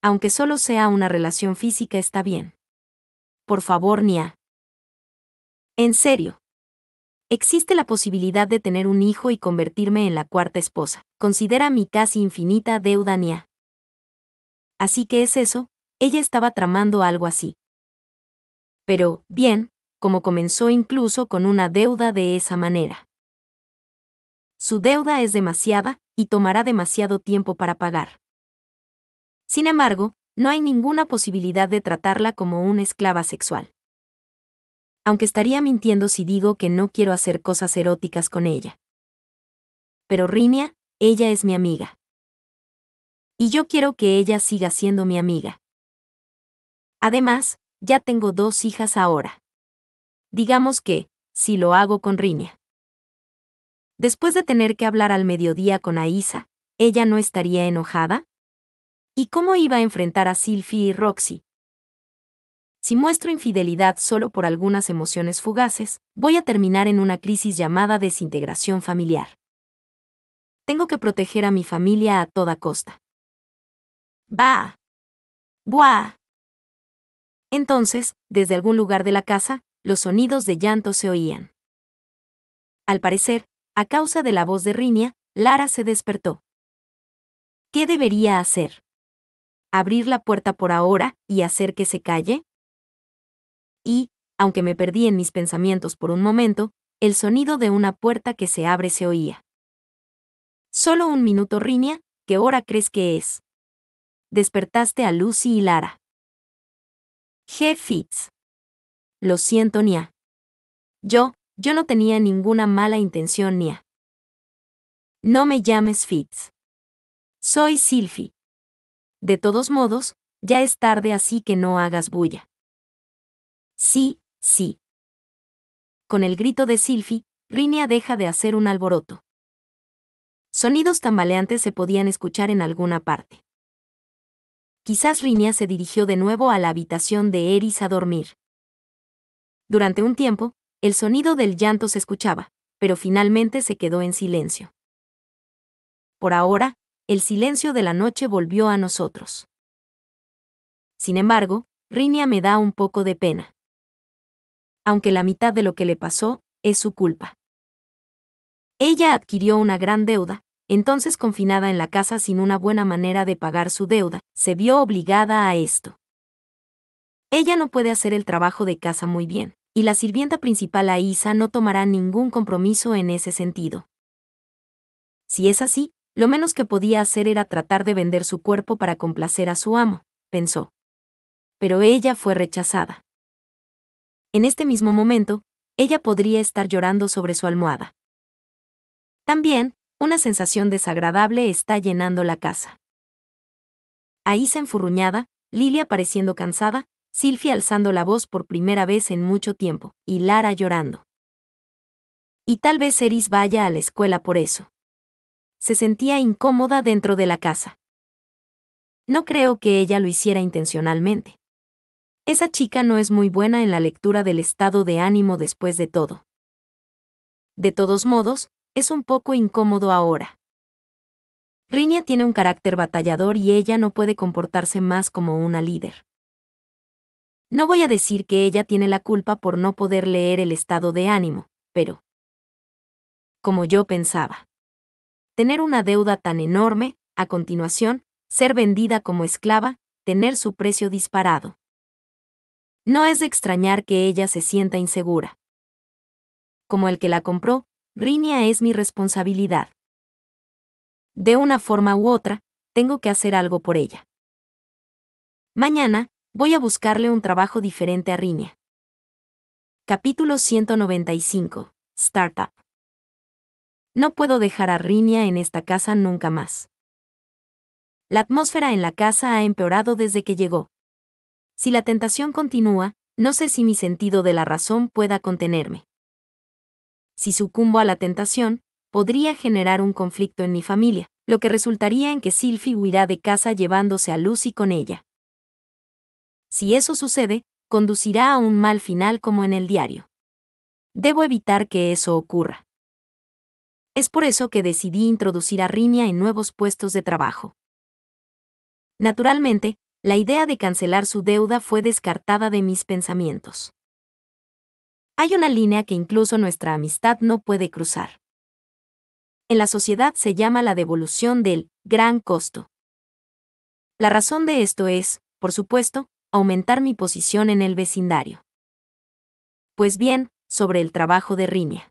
Aunque solo sea una relación física, está bien. Por favor, Nia. En serio. Existe la posibilidad de tener un hijo y convertirme en la cuarta esposa. Considera mi casi infinita deuda, Nia. Así que es eso, ella estaba tramando algo así. Pero, bien, como comenzó incluso con una deuda de esa manera. Su deuda es demasiada, y tomará demasiado tiempo para pagar. Sin embargo, no hay ninguna posibilidad de tratarla como una esclava sexual. Aunque estaría mintiendo si digo que no quiero hacer cosas eróticas con ella. Pero Rinia, ella es mi amiga. Y yo quiero que ella siga siendo mi amiga. Además, ya tengo dos hijas ahora. Digamos que, si lo hago con Rinia. Después de tener que hablar al mediodía con Aisa, ¿ella no estaría enojada? ¿Y cómo iba a enfrentar a Sylvie y Roxy? Si muestro infidelidad solo por algunas emociones fugaces, voy a terminar en una crisis llamada desintegración familiar. Tengo que proteger a mi familia a toda costa. Bah. Buah. Entonces, desde algún lugar de la casa, los sonidos de llanto se oían. Al parecer, a causa de la voz de Rinia, Lara se despertó. ¿Qué debería hacer? ¿Abrir la puerta por ahora y hacer que se calle? Y, aunque me perdí en mis pensamientos por un momento, el sonido de una puerta que se abre se oía. Solo un minuto, Rinia, ¿qué hora crees que es? Despertaste a Lucy y Lara. Fitz. Lo siento, Nia. Yo, yo no tenía ninguna mala intención ni No me llames Fitz. Soy Silphy. De todos modos, ya es tarde así que no hagas bulla. Sí, sí. Con el grito de Silphy, Rinia deja de hacer un alboroto. Sonidos tambaleantes se podían escuchar en alguna parte. Quizás Rinia se dirigió de nuevo a la habitación de Eris a dormir. Durante un tiempo, el sonido del llanto se escuchaba, pero finalmente se quedó en silencio. Por ahora, el silencio de la noche volvió a nosotros. Sin embargo, Rinia me da un poco de pena. Aunque la mitad de lo que le pasó es su culpa. Ella adquirió una gran deuda, entonces confinada en la casa sin una buena manera de pagar su deuda, se vio obligada a esto. Ella no puede hacer el trabajo de casa muy bien y la sirvienta principal Aisa no tomará ningún compromiso en ese sentido. Si es así, lo menos que podía hacer era tratar de vender su cuerpo para complacer a su amo, pensó. Pero ella fue rechazada. En este mismo momento, ella podría estar llorando sobre su almohada. También, una sensación desagradable está llenando la casa. Aisa enfurruñada, Lilia pareciendo cansada, Silvia alzando la voz por primera vez en mucho tiempo, y Lara llorando. Y tal vez Eris vaya a la escuela por eso. Se sentía incómoda dentro de la casa. No creo que ella lo hiciera intencionalmente. Esa chica no es muy buena en la lectura del estado de ánimo después de todo. De todos modos, es un poco incómodo ahora. Rinia tiene un carácter batallador y ella no puede comportarse más como una líder. No voy a decir que ella tiene la culpa por no poder leer el estado de ánimo, pero... Como yo pensaba. Tener una deuda tan enorme, a continuación, ser vendida como esclava, tener su precio disparado. No es de extrañar que ella se sienta insegura. Como el que la compró, Rinia es mi responsabilidad. De una forma u otra, tengo que hacer algo por ella. Mañana, Voy a buscarle un trabajo diferente a Rinia. Capítulo 195. Startup. No puedo dejar a Rinia en esta casa nunca más. La atmósfera en la casa ha empeorado desde que llegó. Si la tentación continúa, no sé si mi sentido de la razón pueda contenerme. Si sucumbo a la tentación, podría generar un conflicto en mi familia, lo que resultaría en que Sylphie huirá de casa llevándose a Lucy con ella si eso sucede, conducirá a un mal final como en el diario. Debo evitar que eso ocurra. Es por eso que decidí introducir a Rinia en nuevos puestos de trabajo. Naturalmente, la idea de cancelar su deuda fue descartada de mis pensamientos. Hay una línea que incluso nuestra amistad no puede cruzar. En la sociedad se llama la devolución del gran costo. La razón de esto es, por supuesto, aumentar mi posición en el vecindario. Pues bien, sobre el trabajo de riña.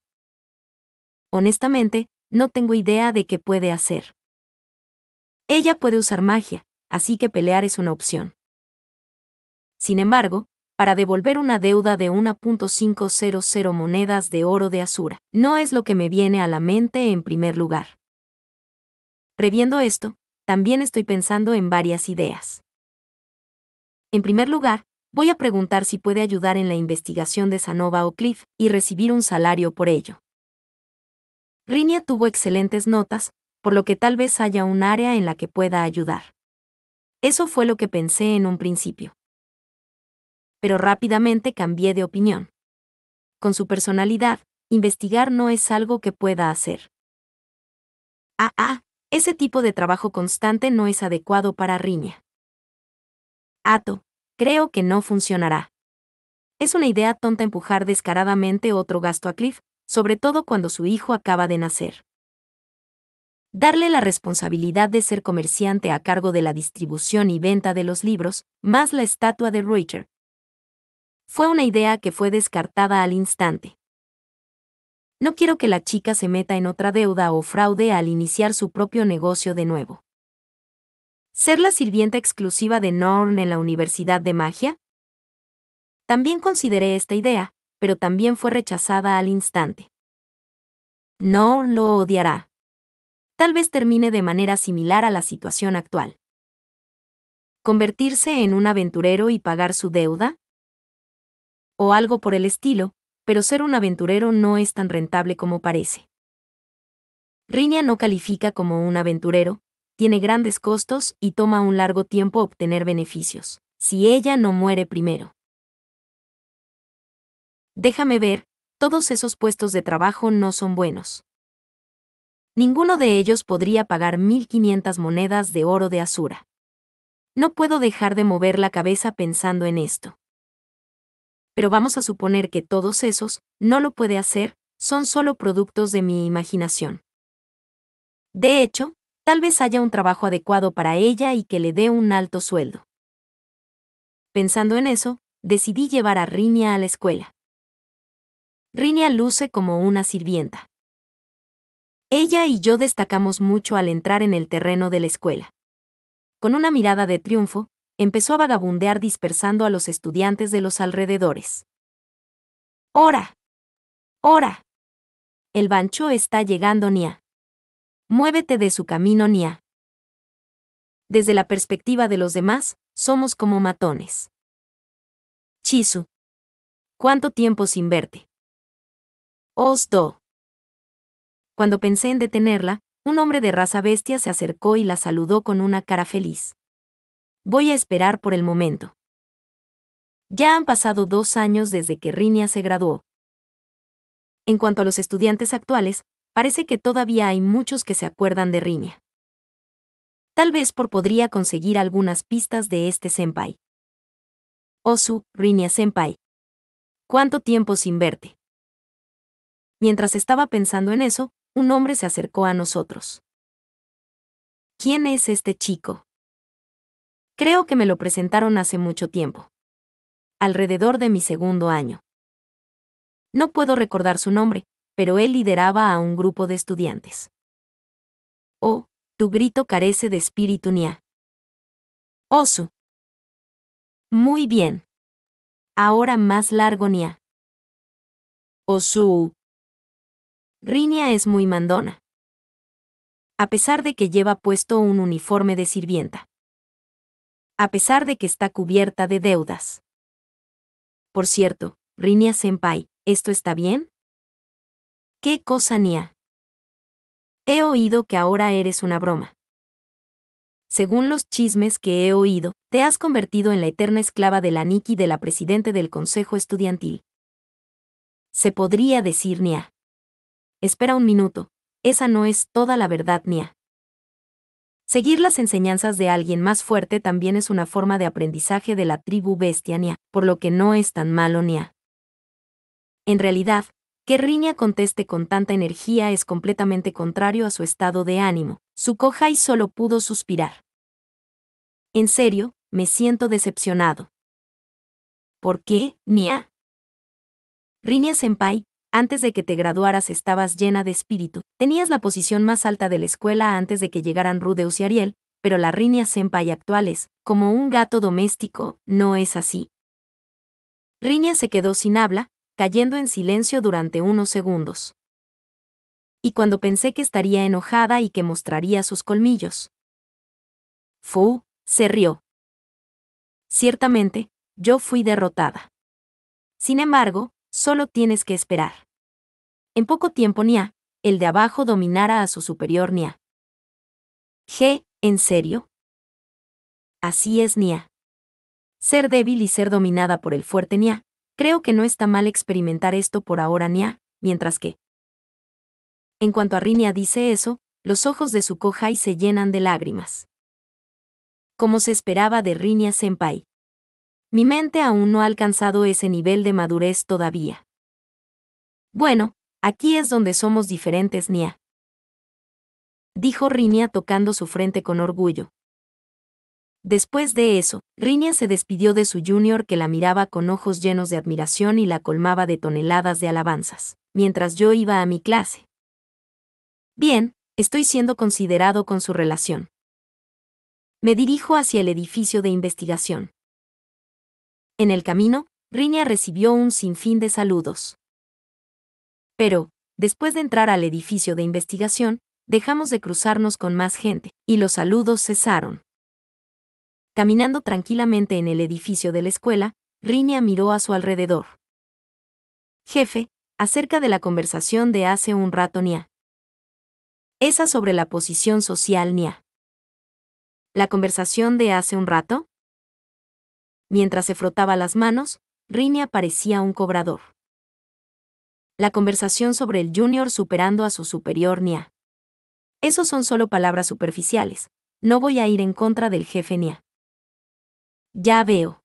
Honestamente, no tengo idea de qué puede hacer. Ella puede usar magia, así que pelear es una opción. Sin embargo, para devolver una deuda de 1.500 monedas de oro de Asura, no es lo que me viene a la mente en primer lugar. Reviendo esto, también estoy pensando en varias ideas. En primer lugar, voy a preguntar si puede ayudar en la investigación de Sanova o Cliff y recibir un salario por ello. Rinia tuvo excelentes notas, por lo que tal vez haya un área en la que pueda ayudar. Eso fue lo que pensé en un principio. Pero rápidamente cambié de opinión. Con su personalidad, investigar no es algo que pueda hacer. Ah, ah, ese tipo de trabajo constante no es adecuado para Rinia. Ato, creo que no funcionará. Es una idea tonta empujar descaradamente otro gasto a Cliff, sobre todo cuando su hijo acaba de nacer. Darle la responsabilidad de ser comerciante a cargo de la distribución y venta de los libros, más la estatua de Reuter. Fue una idea que fue descartada al instante. No quiero que la chica se meta en otra deuda o fraude al iniciar su propio negocio de nuevo. ¿Ser la sirvienta exclusiva de Norn en la Universidad de Magia? También consideré esta idea, pero también fue rechazada al instante. Norn lo odiará. Tal vez termine de manera similar a la situación actual. ¿Convertirse en un aventurero y pagar su deuda? O algo por el estilo, pero ser un aventurero no es tan rentable como parece. Rinia no califica como un aventurero, tiene grandes costos y toma un largo tiempo obtener beneficios, si ella no muere primero. Déjame ver, todos esos puestos de trabajo no son buenos. Ninguno de ellos podría pagar 1.500 monedas de oro de Asura. No puedo dejar de mover la cabeza pensando en esto. Pero vamos a suponer que todos esos, no lo puede hacer, son solo productos de mi imaginación. De hecho, Tal vez haya un trabajo adecuado para ella y que le dé un alto sueldo. Pensando en eso, decidí llevar a Rinia a la escuela. Rinia luce como una sirvienta. Ella y yo destacamos mucho al entrar en el terreno de la escuela. Con una mirada de triunfo, empezó a vagabundear dispersando a los estudiantes de los alrededores. ¡Hora! ¡Hora! El bancho está llegando, Nia. Muévete de su camino Nia. Desde la perspectiva de los demás, somos como matones. Chisu. ¿Cuánto tiempo sin verte? Osto. Cuando pensé en detenerla, un hombre de raza bestia se acercó y la saludó con una cara feliz. Voy a esperar por el momento. Ya han pasado dos años desde que Rinia se graduó. En cuanto a los estudiantes actuales, parece que todavía hay muchos que se acuerdan de Riña. Tal vez por podría conseguir algunas pistas de este senpai. Osu, Riña senpai. ¿Cuánto tiempo sin verte? Mientras estaba pensando en eso, un hombre se acercó a nosotros. ¿Quién es este chico? Creo que me lo presentaron hace mucho tiempo. Alrededor de mi segundo año. No puedo recordar su nombre, pero él lideraba a un grupo de estudiantes. Oh, tu grito carece de espíritu nia. Osu. Muy bien. Ahora más largo nia. Osu. Rinia es muy mandona. A pesar de que lleva puesto un uniforme de sirvienta. A pesar de que está cubierta de deudas. Por cierto, Rinia Senpai, ¿esto está bien? ¿Qué cosa Nia? He oído que ahora eres una broma. Según los chismes que he oído, te has convertido en la eterna esclava de la Niki de la presidente del Consejo Estudiantil. Se podría decir Nia. Espera un minuto, esa no es toda la verdad Nia. Seguir las enseñanzas de alguien más fuerte también es una forma de aprendizaje de la tribu bestia, Nia, por lo que no es tan malo Nia. En realidad, que Riña conteste con tanta energía es completamente contrario a su estado de ánimo. Su y solo pudo suspirar. En serio, me siento decepcionado. ¿Por qué, Nia? rinia Senpai, antes de que te graduaras estabas llena de espíritu. Tenías la posición más alta de la escuela antes de que llegaran Rudeus y Ariel, pero la Rinia Senpai actual es, como un gato doméstico, no es así. Rinia se quedó sin habla, cayendo en silencio durante unos segundos. Y cuando pensé que estaría enojada y que mostraría sus colmillos. Fu, se rió. Ciertamente, yo fui derrotada. Sin embargo, solo tienes que esperar. En poco tiempo Nia, el de abajo dominara a su superior Nia. G, ¿en serio? Así es Nia. Ser débil y ser dominada por el fuerte Nia, Creo que no está mal experimentar esto por ahora Nia, mientras que... En cuanto a Rinia dice eso, los ojos de su Sukohai se llenan de lágrimas. Como se esperaba de Rinia Senpai. Mi mente aún no ha alcanzado ese nivel de madurez todavía. Bueno, aquí es donde somos diferentes, Nia. Dijo Rinia tocando su frente con orgullo. Después de eso, Rinia se despidió de su junior que la miraba con ojos llenos de admiración y la colmaba de toneladas de alabanzas, mientras yo iba a mi clase. Bien, estoy siendo considerado con su relación. Me dirijo hacia el edificio de investigación. En el camino, Rinia recibió un sinfín de saludos. Pero, después de entrar al edificio de investigación, dejamos de cruzarnos con más gente, y los saludos cesaron. Caminando tranquilamente en el edificio de la escuela, Rinia miró a su alrededor. Jefe, acerca de la conversación de hace un rato Nia. Esa sobre la posición social Nia. ¿La conversación de hace un rato? Mientras se frotaba las manos, Rinia parecía un cobrador. La conversación sobre el junior superando a su superior Nia. Esos son solo palabras superficiales. No voy a ir en contra del jefe Nia. Ya veo.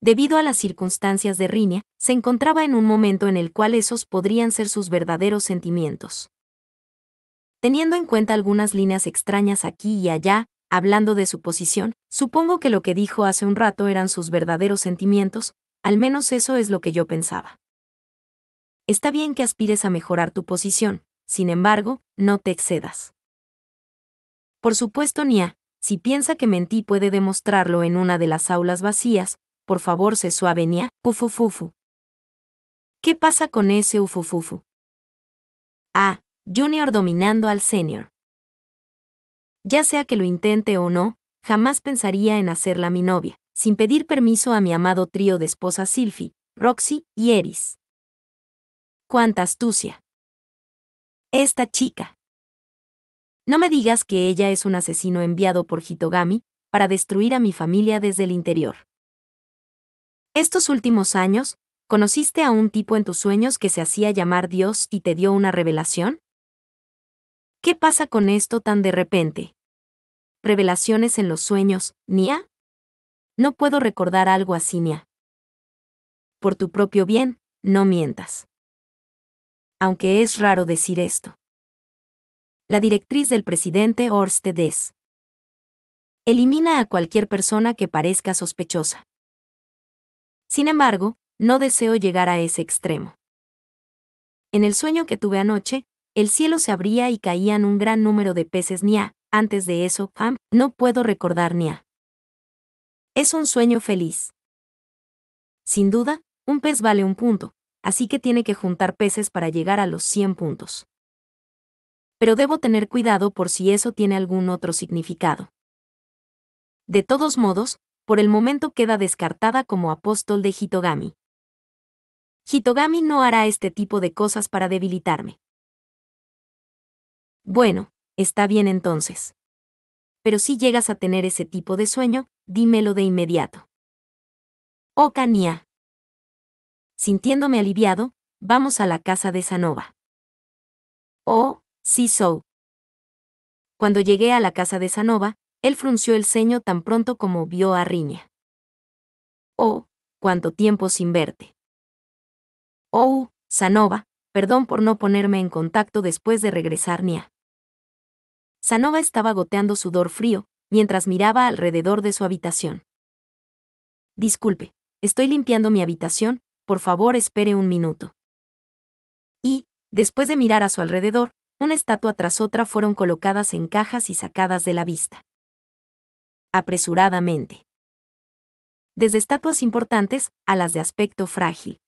Debido a las circunstancias de Rinia, se encontraba en un momento en el cual esos podrían ser sus verdaderos sentimientos. Teniendo en cuenta algunas líneas extrañas aquí y allá, hablando de su posición, supongo que lo que dijo hace un rato eran sus verdaderos sentimientos, al menos eso es lo que yo pensaba. Está bien que aspires a mejorar tu posición, sin embargo, no te excedas. Por supuesto, Nia, si piensa que mentí puede demostrarlo en una de las aulas vacías, por favor se suavenia, ufufufu. ¿Qué pasa con ese ufufufu? Ah, Junior dominando al senior. Ya sea que lo intente o no, jamás pensaría en hacerla mi novia, sin pedir permiso a mi amado trío de esposas Silphy, Roxy y Eris. ¡Cuánta astucia! Esta chica. No me digas que ella es un asesino enviado por Hitogami para destruir a mi familia desde el interior. Estos últimos años, ¿conociste a un tipo en tus sueños que se hacía llamar Dios y te dio una revelación? ¿Qué pasa con esto tan de repente? ¿Revelaciones en los sueños, Nia? No puedo recordar algo así, Nia. Por tu propio bien, no mientas. Aunque es raro decir esto la directriz del presidente Orstedes. Elimina a cualquier persona que parezca sospechosa. Sin embargo, no deseo llegar a ese extremo. En el sueño que tuve anoche, el cielo se abría y caían un gran número de peces nia. Antes de eso, no puedo recordar nia. Es un sueño feliz. Sin duda, un pez vale un punto, así que tiene que juntar peces para llegar a los 100 puntos pero debo tener cuidado por si eso tiene algún otro significado. De todos modos, por el momento queda descartada como apóstol de Hitogami. Hitogami no hará este tipo de cosas para debilitarme. Bueno, está bien entonces. Pero si llegas a tener ese tipo de sueño, dímelo de inmediato. Okania. Oh, Sintiéndome aliviado, vamos a la casa de Sanova. Oh, «Sí, so. Cuando llegué a la casa de Sanova, él frunció el ceño tan pronto como vio a Riña. Oh, cuánto tiempo sin verte. Oh, Sanova, perdón por no ponerme en contacto después de regresar a…». Sanova estaba goteando sudor frío, mientras miraba alrededor de su habitación. Disculpe, estoy limpiando mi habitación, por favor espere un minuto. Y, después de mirar a su alrededor, una estatua tras otra fueron colocadas en cajas y sacadas de la vista. Apresuradamente. Desde estatuas importantes a las de aspecto frágil.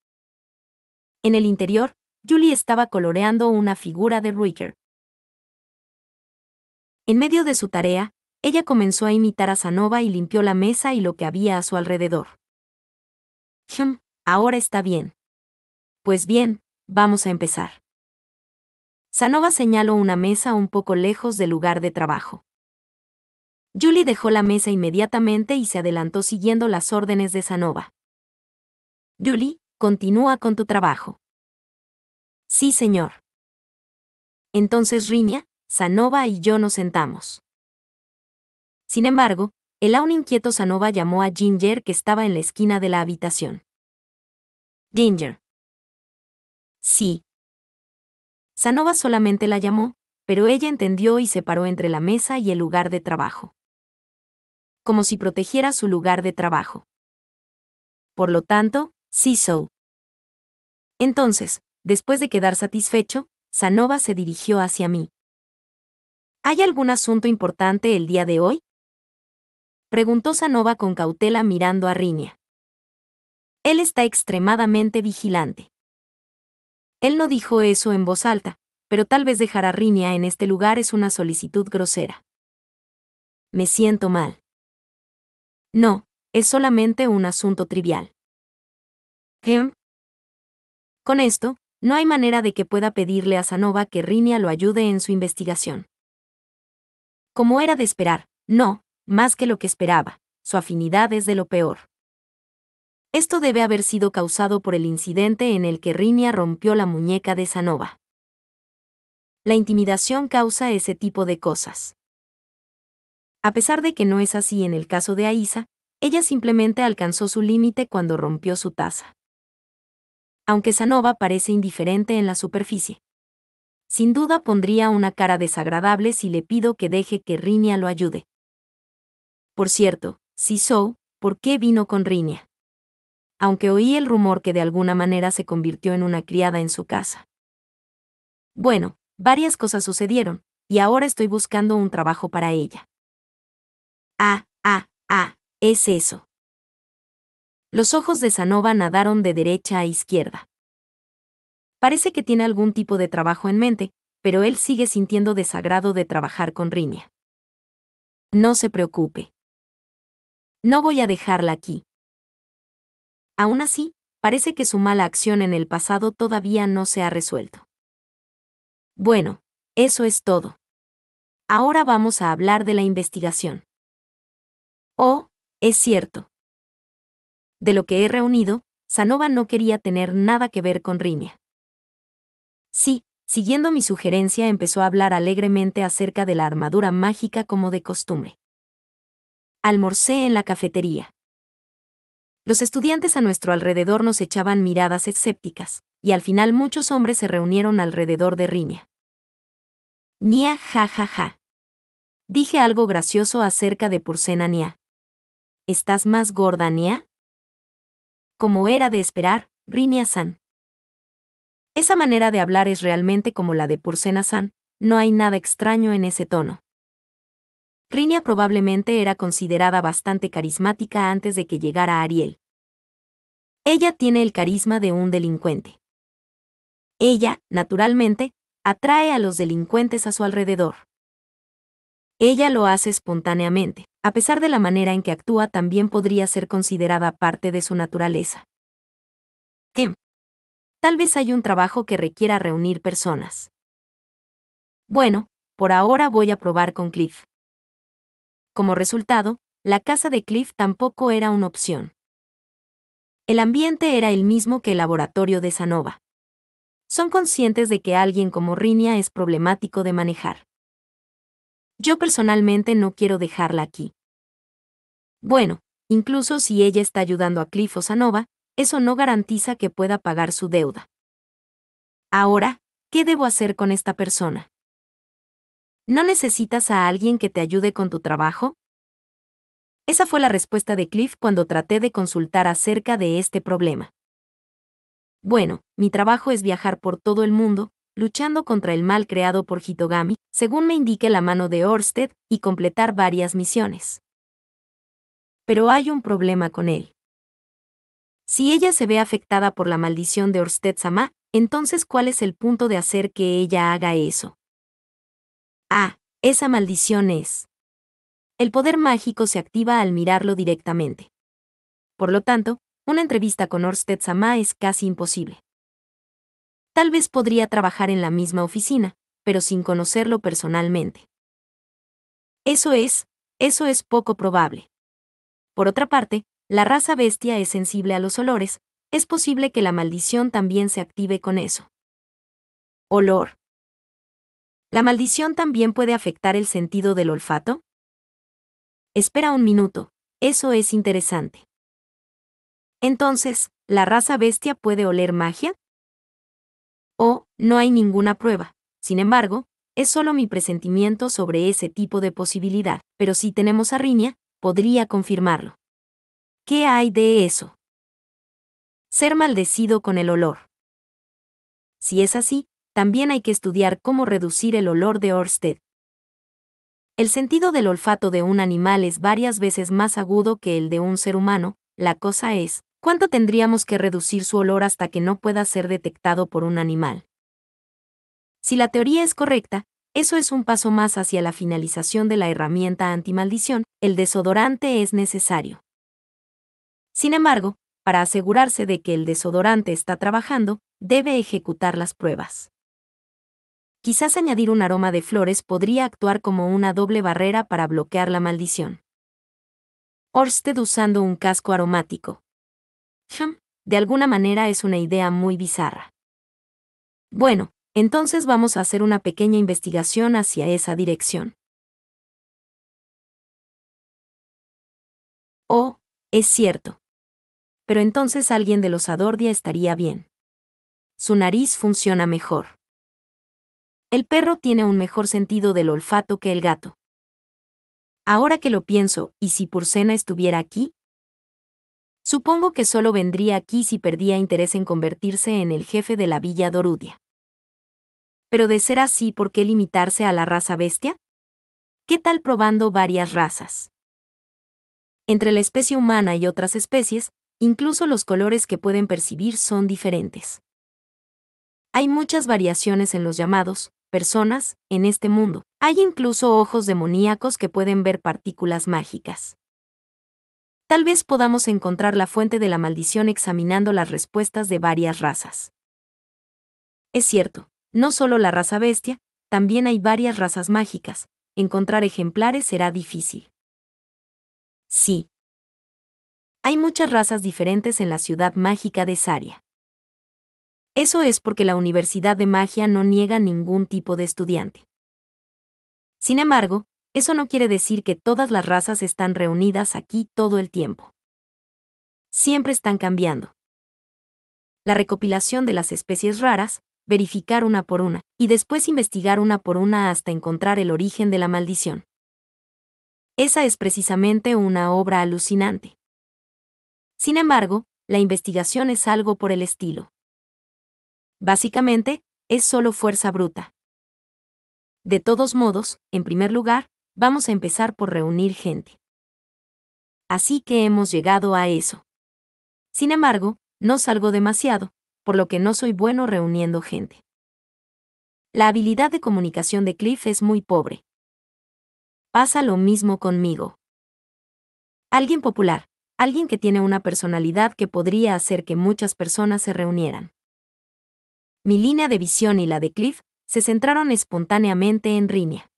En el interior, Julie estaba coloreando una figura de Ricker. En medio de su tarea, ella comenzó a imitar a Sanova y limpió la mesa y lo que había a su alrededor. ahora está bien. Pues bien, vamos a empezar. Sanova señaló una mesa un poco lejos del lugar de trabajo. Julie dejó la mesa inmediatamente y se adelantó siguiendo las órdenes de Sanova. Julie, continúa con tu trabajo. Sí, señor. Entonces Riña, Sanova y yo nos sentamos. Sin embargo, el aún inquieto Sanova llamó a Ginger que estaba en la esquina de la habitación. Ginger. Sí, Sanova solamente la llamó, pero ella entendió y se paró entre la mesa y el lugar de trabajo. Como si protegiera su lugar de trabajo. Por lo tanto, sí, so. Entonces, después de quedar satisfecho, Sanova se dirigió hacia mí. ¿Hay algún asunto importante el día de hoy? Preguntó Sanova con cautela mirando a Rinia. Él está extremadamente vigilante. Él no dijo eso en voz alta, pero tal vez dejar a Rinia en este lugar es una solicitud grosera. Me siento mal. No, es solamente un asunto trivial. ¿Hem? Con esto, no hay manera de que pueda pedirle a Sanova que Rinia lo ayude en su investigación. Como era de esperar, no, más que lo que esperaba, su afinidad es de lo peor. Esto debe haber sido causado por el incidente en el que Rinia rompió la muñeca de Sanova. La intimidación causa ese tipo de cosas. A pesar de que no es así en el caso de Aisa, ella simplemente alcanzó su límite cuando rompió su taza. Aunque Sanova parece indiferente en la superficie. Sin duda pondría una cara desagradable si le pido que deje que Rinia lo ayude. Por cierto, si so, ¿por qué vino con Rinia? aunque oí el rumor que de alguna manera se convirtió en una criada en su casa. Bueno, varias cosas sucedieron, y ahora estoy buscando un trabajo para ella. Ah, ah, ah, es eso. Los ojos de Sanova nadaron de derecha a izquierda. Parece que tiene algún tipo de trabajo en mente, pero él sigue sintiendo desagrado de trabajar con Riña. No se preocupe. No voy a dejarla aquí. Aún así, parece que su mala acción en el pasado todavía no se ha resuelto. Bueno, eso es todo. Ahora vamos a hablar de la investigación. Oh, es cierto. De lo que he reunido, Sanova no quería tener nada que ver con Rimia. Sí, siguiendo mi sugerencia empezó a hablar alegremente acerca de la armadura mágica como de costumbre. Almorcé en la cafetería. Los estudiantes a nuestro alrededor nos echaban miradas escépticas, y al final muchos hombres se reunieron alrededor de Riña. Nia, ja, ja, ja. Dije algo gracioso acerca de Pursena Nia. ¿Estás más gorda, Nia? Como era de esperar, riña san Esa manera de hablar es realmente como la de Pursena-san, no hay nada extraño en ese tono. Rinia probablemente era considerada bastante carismática antes de que llegara Ariel. Ella tiene el carisma de un delincuente. Ella, naturalmente, atrae a los delincuentes a su alrededor. Ella lo hace espontáneamente. A pesar de la manera en que actúa, también podría ser considerada parte de su naturaleza. Kim. Em. Tal vez hay un trabajo que requiera reunir personas. Bueno, por ahora voy a probar con Cliff. Como resultado, la casa de Cliff tampoco era una opción. El ambiente era el mismo que el laboratorio de Sanova. Son conscientes de que alguien como Rinia es problemático de manejar. Yo personalmente no quiero dejarla aquí. Bueno, incluso si ella está ayudando a Cliff o Sanova, eso no garantiza que pueda pagar su deuda. Ahora, ¿qué debo hacer con esta persona? ¿No necesitas a alguien que te ayude con tu trabajo? Esa fue la respuesta de Cliff cuando traté de consultar acerca de este problema. Bueno, mi trabajo es viajar por todo el mundo, luchando contra el mal creado por Hitogami, según me indique la mano de Orsted, y completar varias misiones. Pero hay un problema con él. Si ella se ve afectada por la maldición de Orsted Sama, entonces ¿cuál es el punto de hacer que ella haga eso? Ah, esa maldición es. El poder mágico se activa al mirarlo directamente. Por lo tanto, una entrevista con Orsted Sama es casi imposible. Tal vez podría trabajar en la misma oficina, pero sin conocerlo personalmente. Eso es, eso es poco probable. Por otra parte, la raza bestia es sensible a los olores, es posible que la maldición también se active con eso. Olor. ¿La maldición también puede afectar el sentido del olfato? Espera un minuto, eso es interesante. Entonces, ¿la raza bestia puede oler magia? Oh, no hay ninguna prueba. Sin embargo, es solo mi presentimiento sobre ese tipo de posibilidad, pero si tenemos a Rinia, podría confirmarlo. ¿Qué hay de eso? Ser maldecido con el olor. Si es así, también hay que estudiar cómo reducir el olor de Orsted. El sentido del olfato de un animal es varias veces más agudo que el de un ser humano, la cosa es, ¿cuánto tendríamos que reducir su olor hasta que no pueda ser detectado por un animal? Si la teoría es correcta, eso es un paso más hacia la finalización de la herramienta antimaldición, el desodorante es necesario. Sin embargo, para asegurarse de que el desodorante está trabajando, debe ejecutar las pruebas. Quizás añadir un aroma de flores podría actuar como una doble barrera para bloquear la maldición. Orsted usando un casco aromático. De alguna manera es una idea muy bizarra. Bueno, entonces vamos a hacer una pequeña investigación hacia esa dirección. Oh, es cierto. Pero entonces alguien de los Adordia estaría bien. Su nariz funciona mejor. El perro tiene un mejor sentido del olfato que el gato. Ahora que lo pienso, ¿y si Purcena estuviera aquí? Supongo que solo vendría aquí si perdía interés en convertirse en el jefe de la villa Dorudia. Pero de ser así, ¿por qué limitarse a la raza bestia? ¿Qué tal probando varias razas? Entre la especie humana y otras especies, incluso los colores que pueden percibir son diferentes. Hay muchas variaciones en los llamados personas, en este mundo. Hay incluso ojos demoníacos que pueden ver partículas mágicas. Tal vez podamos encontrar la fuente de la maldición examinando las respuestas de varias razas. Es cierto, no solo la raza bestia, también hay varias razas mágicas. Encontrar ejemplares será difícil. Sí. Hay muchas razas diferentes en la ciudad mágica de Saria. Eso es porque la Universidad de Magia no niega ningún tipo de estudiante. Sin embargo, eso no quiere decir que todas las razas están reunidas aquí todo el tiempo. Siempre están cambiando. La recopilación de las especies raras, verificar una por una, y después investigar una por una hasta encontrar el origen de la maldición. Esa es precisamente una obra alucinante. Sin embargo, la investigación es algo por el estilo. Básicamente, es solo fuerza bruta. De todos modos, en primer lugar, vamos a empezar por reunir gente. Así que hemos llegado a eso. Sin embargo, no salgo demasiado, por lo que no soy bueno reuniendo gente. La habilidad de comunicación de Cliff es muy pobre. Pasa lo mismo conmigo. Alguien popular, alguien que tiene una personalidad que podría hacer que muchas personas se reunieran. Mi línea de visión y la de Cliff se centraron espontáneamente en Rinia.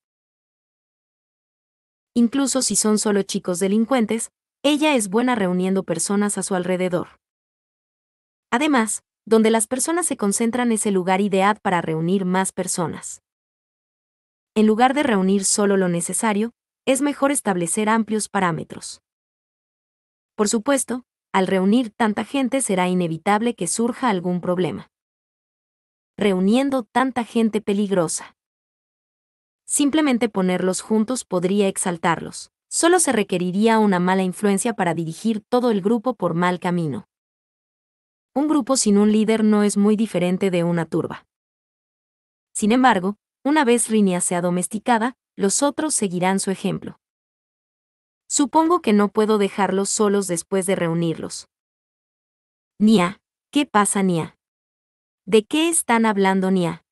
Incluso si son solo chicos delincuentes, ella es buena reuniendo personas a su alrededor. Además, donde las personas se concentran es el lugar ideal para reunir más personas. En lugar de reunir solo lo necesario, es mejor establecer amplios parámetros. Por supuesto, al reunir tanta gente será inevitable que surja algún problema reuniendo tanta gente peligrosa. Simplemente ponerlos juntos podría exaltarlos. Solo se requeriría una mala influencia para dirigir todo el grupo por mal camino. Un grupo sin un líder no es muy diferente de una turba. Sin embargo, una vez Rinia sea domesticada, los otros seguirán su ejemplo. Supongo que no puedo dejarlos solos después de reunirlos. Nia, ¿qué pasa, Nia? ¿De qué están hablando Nia?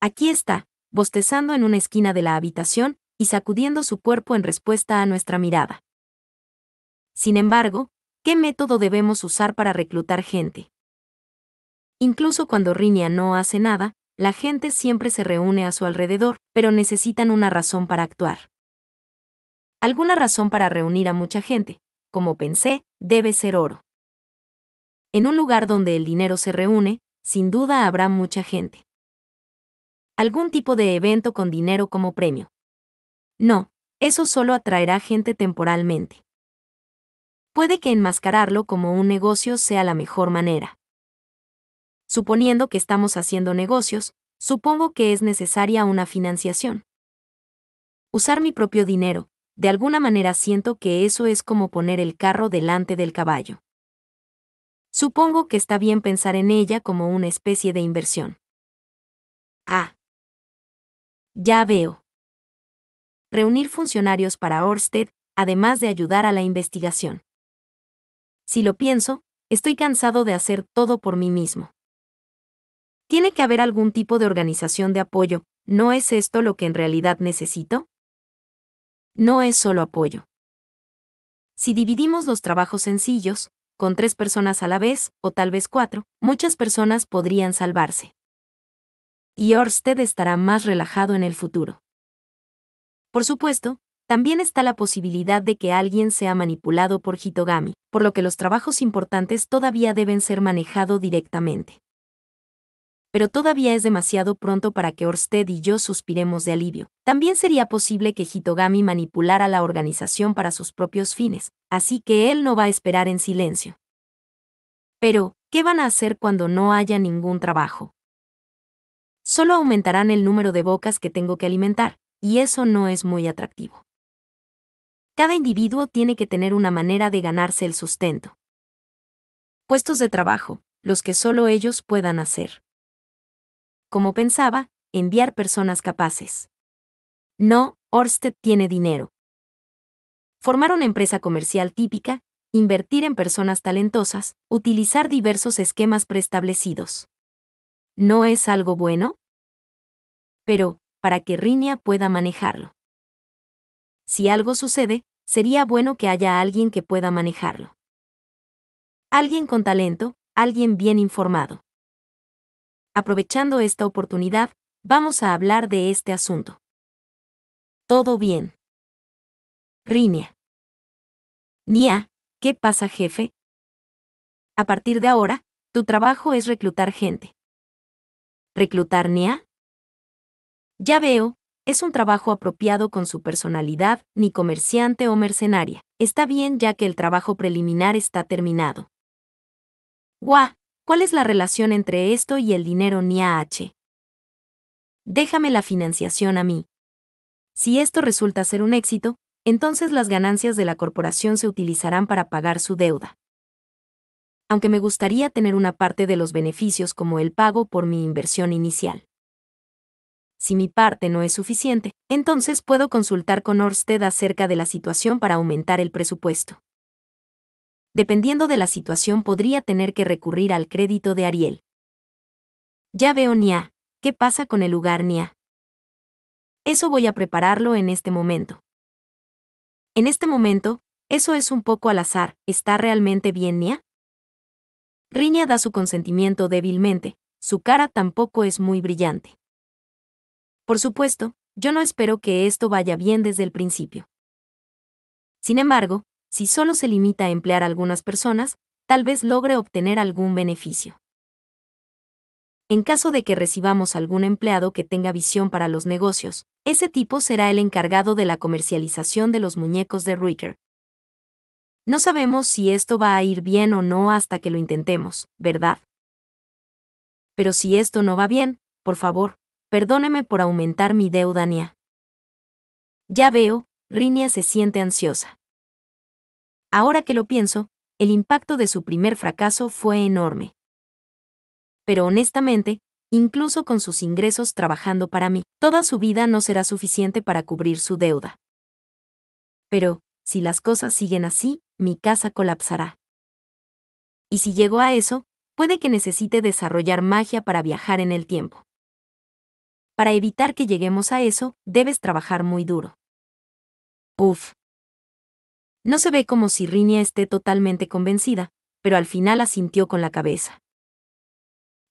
Aquí está, bostezando en una esquina de la habitación y sacudiendo su cuerpo en respuesta a nuestra mirada. Sin embargo, ¿qué método debemos usar para reclutar gente? Incluso cuando Rinia no hace nada, la gente siempre se reúne a su alrededor, pero necesitan una razón para actuar. Alguna razón para reunir a mucha gente, como pensé, debe ser oro en un lugar donde el dinero se reúne, sin duda habrá mucha gente. Algún tipo de evento con dinero como premio. No, eso solo atraerá gente temporalmente. Puede que enmascararlo como un negocio sea la mejor manera. Suponiendo que estamos haciendo negocios, supongo que es necesaria una financiación. Usar mi propio dinero, de alguna manera siento que eso es como poner el carro delante del caballo. Supongo que está bien pensar en ella como una especie de inversión. Ah. Ya veo. Reunir funcionarios para Orsted, además de ayudar a la investigación. Si lo pienso, estoy cansado de hacer todo por mí mismo. Tiene que haber algún tipo de organización de apoyo, ¿no es esto lo que en realidad necesito? No es solo apoyo. Si dividimos los trabajos sencillos, con tres personas a la vez, o tal vez cuatro, muchas personas podrían salvarse. Y Orsted estará más relajado en el futuro. Por supuesto, también está la posibilidad de que alguien sea manipulado por Hitogami, por lo que los trabajos importantes todavía deben ser manejados directamente pero todavía es demasiado pronto para que Orsted y yo suspiremos de alivio. También sería posible que Hitogami manipulara la organización para sus propios fines, así que él no va a esperar en silencio. Pero, ¿qué van a hacer cuando no haya ningún trabajo? Solo aumentarán el número de bocas que tengo que alimentar, y eso no es muy atractivo. Cada individuo tiene que tener una manera de ganarse el sustento. Puestos de trabajo, los que solo ellos puedan hacer como pensaba, enviar personas capaces. No, Orsted tiene dinero. Formar una empresa comercial típica, invertir en personas talentosas, utilizar diversos esquemas preestablecidos. ¿No es algo bueno? Pero, para que Rinia pueda manejarlo. Si algo sucede, sería bueno que haya alguien que pueda manejarlo. Alguien con talento, alguien bien informado. Aprovechando esta oportunidad, vamos a hablar de este asunto. Todo bien. Rinia. Nia, ¿qué pasa jefe? A partir de ahora, tu trabajo es reclutar gente. ¿Reclutar Nia? Ya veo, es un trabajo apropiado con su personalidad, ni comerciante o mercenaria. Está bien ya que el trabajo preliminar está terminado. ¡Guau! ¿Cuál es la relación entre esto y el dinero NIAH? Déjame la financiación a mí. Si esto resulta ser un éxito, entonces las ganancias de la corporación se utilizarán para pagar su deuda. Aunque me gustaría tener una parte de los beneficios como el pago por mi inversión inicial. Si mi parte no es suficiente, entonces puedo consultar con Orsted acerca de la situación para aumentar el presupuesto dependiendo de la situación podría tener que recurrir al crédito de Ariel. Ya veo Nia, ¿qué pasa con el lugar Nia? Eso voy a prepararlo en este momento. En este momento, eso es un poco al azar, ¿está realmente bien Nia? Riña da su consentimiento débilmente, su cara tampoco es muy brillante. Por supuesto, yo no espero que esto vaya bien desde el principio. Sin embargo, si solo se limita a emplear a algunas personas, tal vez logre obtener algún beneficio. En caso de que recibamos algún empleado que tenga visión para los negocios, ese tipo será el encargado de la comercialización de los muñecos de Ruiker. No sabemos si esto va a ir bien o no hasta que lo intentemos, ¿verdad? Pero si esto no va bien, por favor, perdóneme por aumentar mi deuda, Nia. Ya veo, Rinia se siente ansiosa. Ahora que lo pienso, el impacto de su primer fracaso fue enorme. Pero honestamente, incluso con sus ingresos trabajando para mí, toda su vida no será suficiente para cubrir su deuda. Pero, si las cosas siguen así, mi casa colapsará. Y si llego a eso, puede que necesite desarrollar magia para viajar en el tiempo. Para evitar que lleguemos a eso, debes trabajar muy duro. Uf, no se ve como si Rinia esté totalmente convencida, pero al final asintió con la cabeza.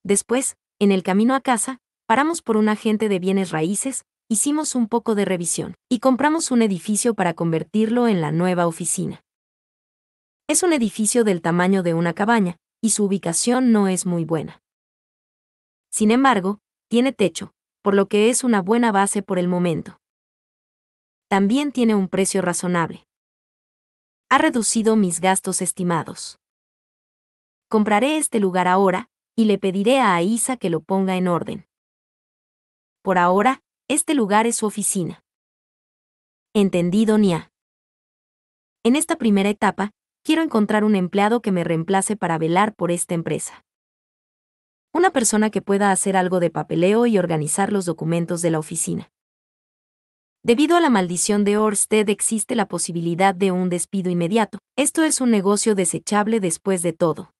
Después, en el camino a casa, paramos por un agente de bienes raíces, hicimos un poco de revisión y compramos un edificio para convertirlo en la nueva oficina. Es un edificio del tamaño de una cabaña, y su ubicación no es muy buena. Sin embargo, tiene techo, por lo que es una buena base por el momento. También tiene un precio razonable ha reducido mis gastos estimados. Compraré este lugar ahora, y le pediré a Aisa que lo ponga en orden. Por ahora, este lugar es su oficina. Entendido, Nia. En esta primera etapa, quiero encontrar un empleado que me reemplace para velar por esta empresa. Una persona que pueda hacer algo de papeleo y organizar los documentos de la oficina. Debido a la maldición de Orsted existe la posibilidad de un despido inmediato. Esto es un negocio desechable después de todo.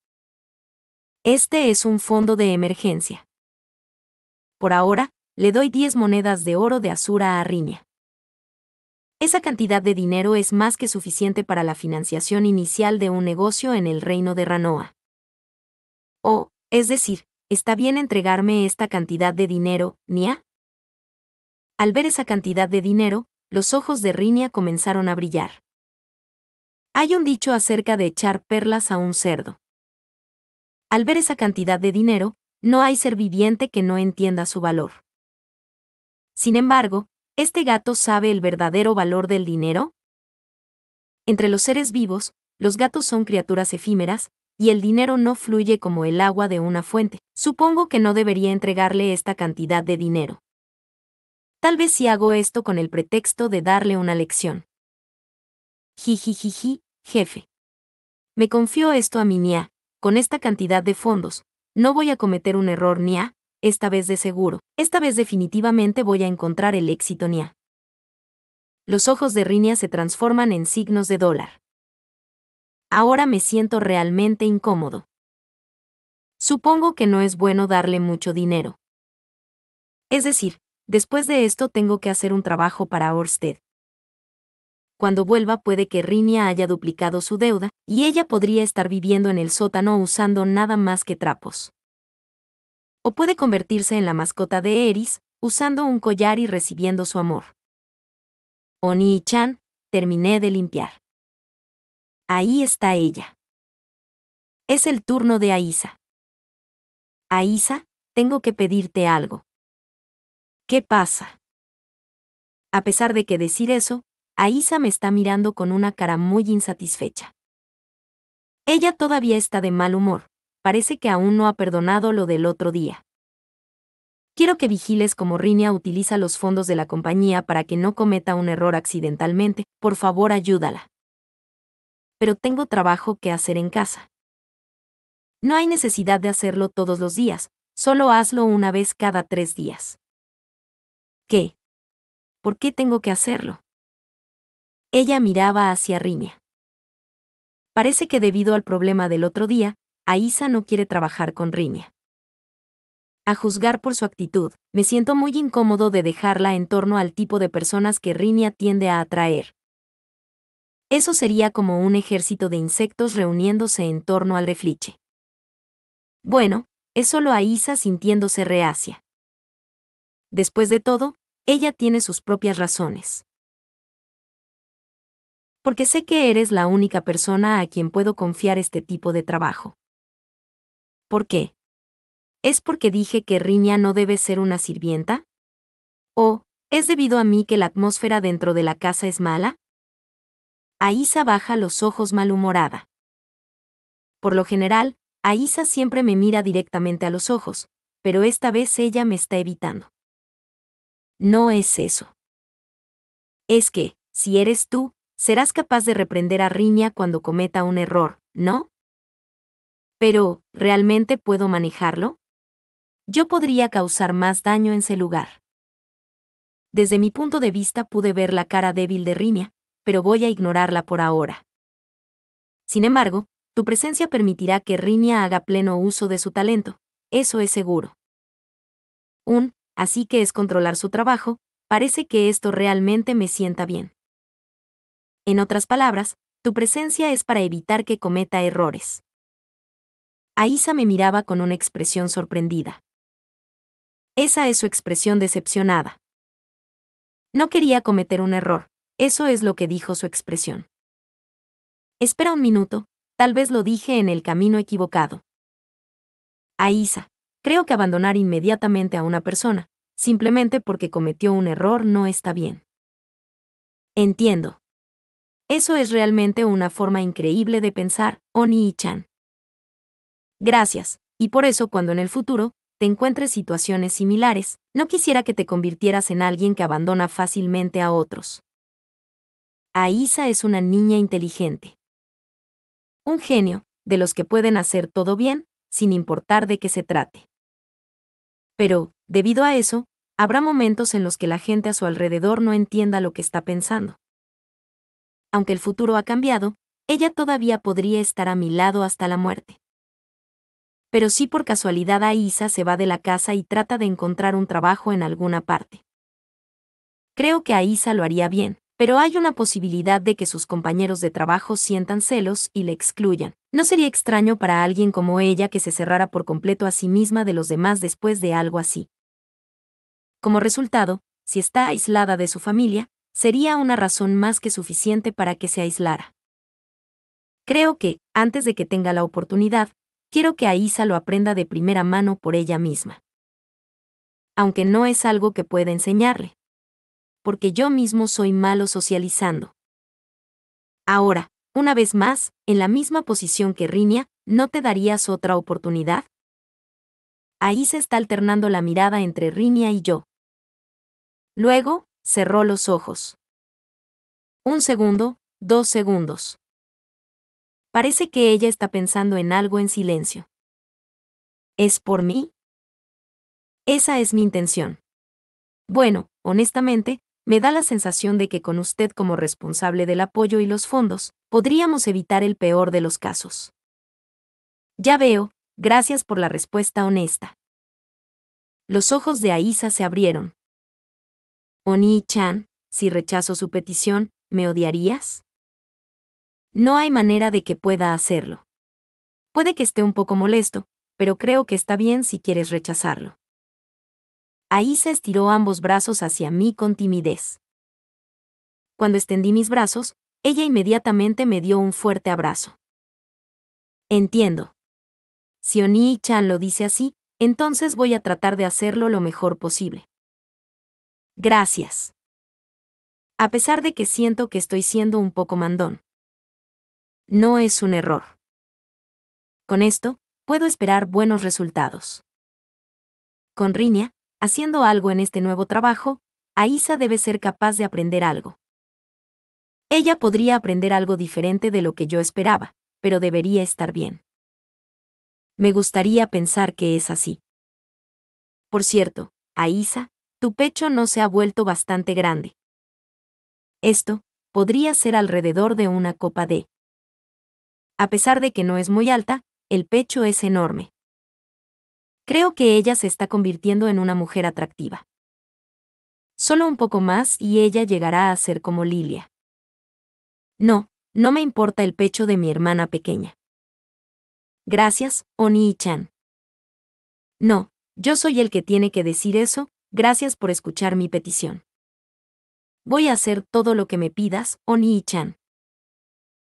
Este es un fondo de emergencia. Por ahora, le doy 10 monedas de oro de Azura a Riña. Esa cantidad de dinero es más que suficiente para la financiación inicial de un negocio en el reino de Ranoa. O, oh, es decir, está bien entregarme esta cantidad de dinero, Nia, al ver esa cantidad de dinero, los ojos de Rinia comenzaron a brillar. Hay un dicho acerca de echar perlas a un cerdo. Al ver esa cantidad de dinero, no hay ser viviente que no entienda su valor. Sin embargo, ¿este gato sabe el verdadero valor del dinero? Entre los seres vivos, los gatos son criaturas efímeras, y el dinero no fluye como el agua de una fuente. Supongo que no debería entregarle esta cantidad de dinero. Tal vez si hago esto con el pretexto de darle una lección. Jijijiji, jefe. Me confío esto a mi Nia, con esta cantidad de fondos. No voy a cometer un error Nia, esta vez de seguro. Esta vez definitivamente voy a encontrar el éxito Nia. Los ojos de Rinia se transforman en signos de dólar. Ahora me siento realmente incómodo. Supongo que no es bueno darle mucho dinero. Es decir, Después de esto tengo que hacer un trabajo para Orsted. Cuando vuelva puede que Rinia haya duplicado su deuda, y ella podría estar viviendo en el sótano usando nada más que trapos. O puede convertirse en la mascota de Eris, usando un collar y recibiendo su amor. Oni y Chan, terminé de limpiar. Ahí está ella. Es el turno de Aisa. Aisa, tengo que pedirte algo. ¿Qué pasa? A pesar de que decir eso, Aisa me está mirando con una cara muy insatisfecha. Ella todavía está de mal humor, parece que aún no ha perdonado lo del otro día. Quiero que vigiles cómo Rinia utiliza los fondos de la compañía para que no cometa un error accidentalmente, por favor ayúdala. Pero tengo trabajo que hacer en casa. No hay necesidad de hacerlo todos los días, solo hazlo una vez cada tres días. ¿Qué? ¿Por qué tengo que hacerlo? Ella miraba hacia Riña. Parece que debido al problema del otro día, Aisa no quiere trabajar con Riña. A juzgar por su actitud, me siento muy incómodo de dejarla en torno al tipo de personas que Riña tiende a atraer. Eso sería como un ejército de insectos reuniéndose en torno al refliche. Bueno, es solo Aisa sintiéndose reacia. Después de todo, ella tiene sus propias razones. Porque sé que eres la única persona a quien puedo confiar este tipo de trabajo. ¿Por qué? ¿Es porque dije que Rinia no debe ser una sirvienta? ¿O es debido a mí que la atmósfera dentro de la casa es mala? Aisa baja los ojos malhumorada. Por lo general, Aisa siempre me mira directamente a los ojos, pero esta vez ella me está evitando. No es eso. Es que, si eres tú, serás capaz de reprender a Riña cuando cometa un error, ¿no? Pero, ¿realmente puedo manejarlo? Yo podría causar más daño en ese lugar. Desde mi punto de vista pude ver la cara débil de Riña, pero voy a ignorarla por ahora. Sin embargo, tu presencia permitirá que Riña haga pleno uso de su talento, eso es seguro. Un así que es controlar su trabajo, parece que esto realmente me sienta bien. En otras palabras, tu presencia es para evitar que cometa errores. Aisa me miraba con una expresión sorprendida. Esa es su expresión decepcionada. No quería cometer un error, eso es lo que dijo su expresión. Espera un minuto, tal vez lo dije en el camino equivocado. Aisa. Creo que abandonar inmediatamente a una persona, simplemente porque cometió un error, no está bien. Entiendo. Eso es realmente una forma increíble de pensar, Oni y Chan. Gracias, y por eso cuando en el futuro te encuentres situaciones similares, no quisiera que te convirtieras en alguien que abandona fácilmente a otros. Aisa es una niña inteligente. Un genio, de los que pueden hacer todo bien, sin importar de qué se trate. Pero, debido a eso, habrá momentos en los que la gente a su alrededor no entienda lo que está pensando. Aunque el futuro ha cambiado, ella todavía podría estar a mi lado hasta la muerte. Pero si por casualidad Aisa se va de la casa y trata de encontrar un trabajo en alguna parte. Creo que Aisa lo haría bien pero hay una posibilidad de que sus compañeros de trabajo sientan celos y le excluyan. No sería extraño para alguien como ella que se cerrara por completo a sí misma de los demás después de algo así. Como resultado, si está aislada de su familia, sería una razón más que suficiente para que se aislara. Creo que, antes de que tenga la oportunidad, quiero que Aisa lo aprenda de primera mano por ella misma. Aunque no es algo que pueda enseñarle porque yo mismo soy malo socializando. Ahora, una vez más, en la misma posición que Rinia, ¿no te darías otra oportunidad? Ahí se está alternando la mirada entre Rinia y yo. Luego, cerró los ojos. Un segundo, dos segundos. Parece que ella está pensando en algo en silencio. ¿Es por mí? Esa es mi intención. Bueno, honestamente, me da la sensación de que con usted como responsable del apoyo y los fondos, podríamos evitar el peor de los casos. Ya veo, gracias por la respuesta honesta. Los ojos de Aisa se abrieron. Oni-chan, si rechazo su petición, ¿me odiarías? No hay manera de que pueda hacerlo. Puede que esté un poco molesto, pero creo que está bien si quieres rechazarlo ahí se estiró ambos brazos hacia mí con timidez. Cuando extendí mis brazos, ella inmediatamente me dio un fuerte abrazo. Entiendo. Si Oni Chan lo dice así, entonces voy a tratar de hacerlo lo mejor posible. Gracias. A pesar de que siento que estoy siendo un poco mandón. No es un error. Con esto, puedo esperar buenos resultados. Con Rinia, haciendo algo en este nuevo trabajo, Aisa debe ser capaz de aprender algo. Ella podría aprender algo diferente de lo que yo esperaba, pero debería estar bien. Me gustaría pensar que es así. Por cierto, Aisa, tu pecho no se ha vuelto bastante grande. Esto podría ser alrededor de una copa de. A pesar de que no es muy alta, el pecho es enorme. Creo que ella se está convirtiendo en una mujer atractiva. Solo un poco más y ella llegará a ser como Lilia. No, no me importa el pecho de mi hermana pequeña. Gracias, Oni-chan. No, yo soy el que tiene que decir eso, gracias por escuchar mi petición. Voy a hacer todo lo que me pidas, Oni-chan.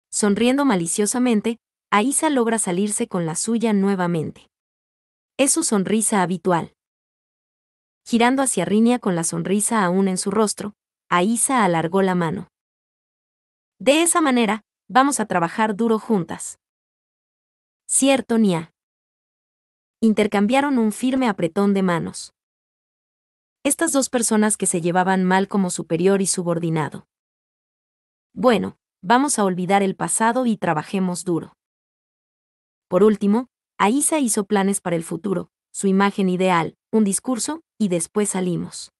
Sonriendo maliciosamente, Aisa logra salirse con la suya nuevamente. Es su sonrisa habitual. Girando hacia Rinia con la sonrisa aún en su rostro, Aisa alargó la mano. De esa manera, vamos a trabajar duro juntas. Cierto, Nia. Intercambiaron un firme apretón de manos. Estas dos personas que se llevaban mal como superior y subordinado. Bueno, vamos a olvidar el pasado y trabajemos duro. Por último, se hizo planes para el futuro, su imagen ideal, un discurso, y después salimos.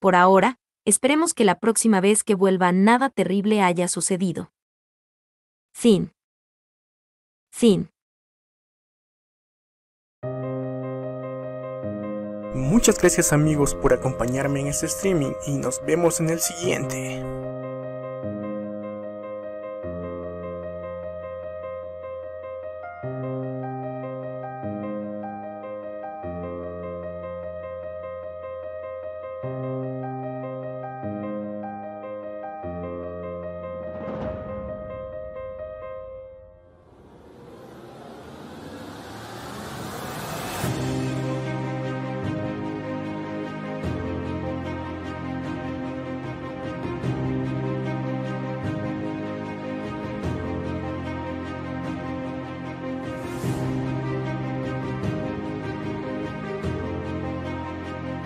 Por ahora, esperemos que la próxima vez que vuelva nada terrible haya sucedido. Fin. Fin. Muchas gracias amigos por acompañarme en este streaming y nos vemos en el siguiente.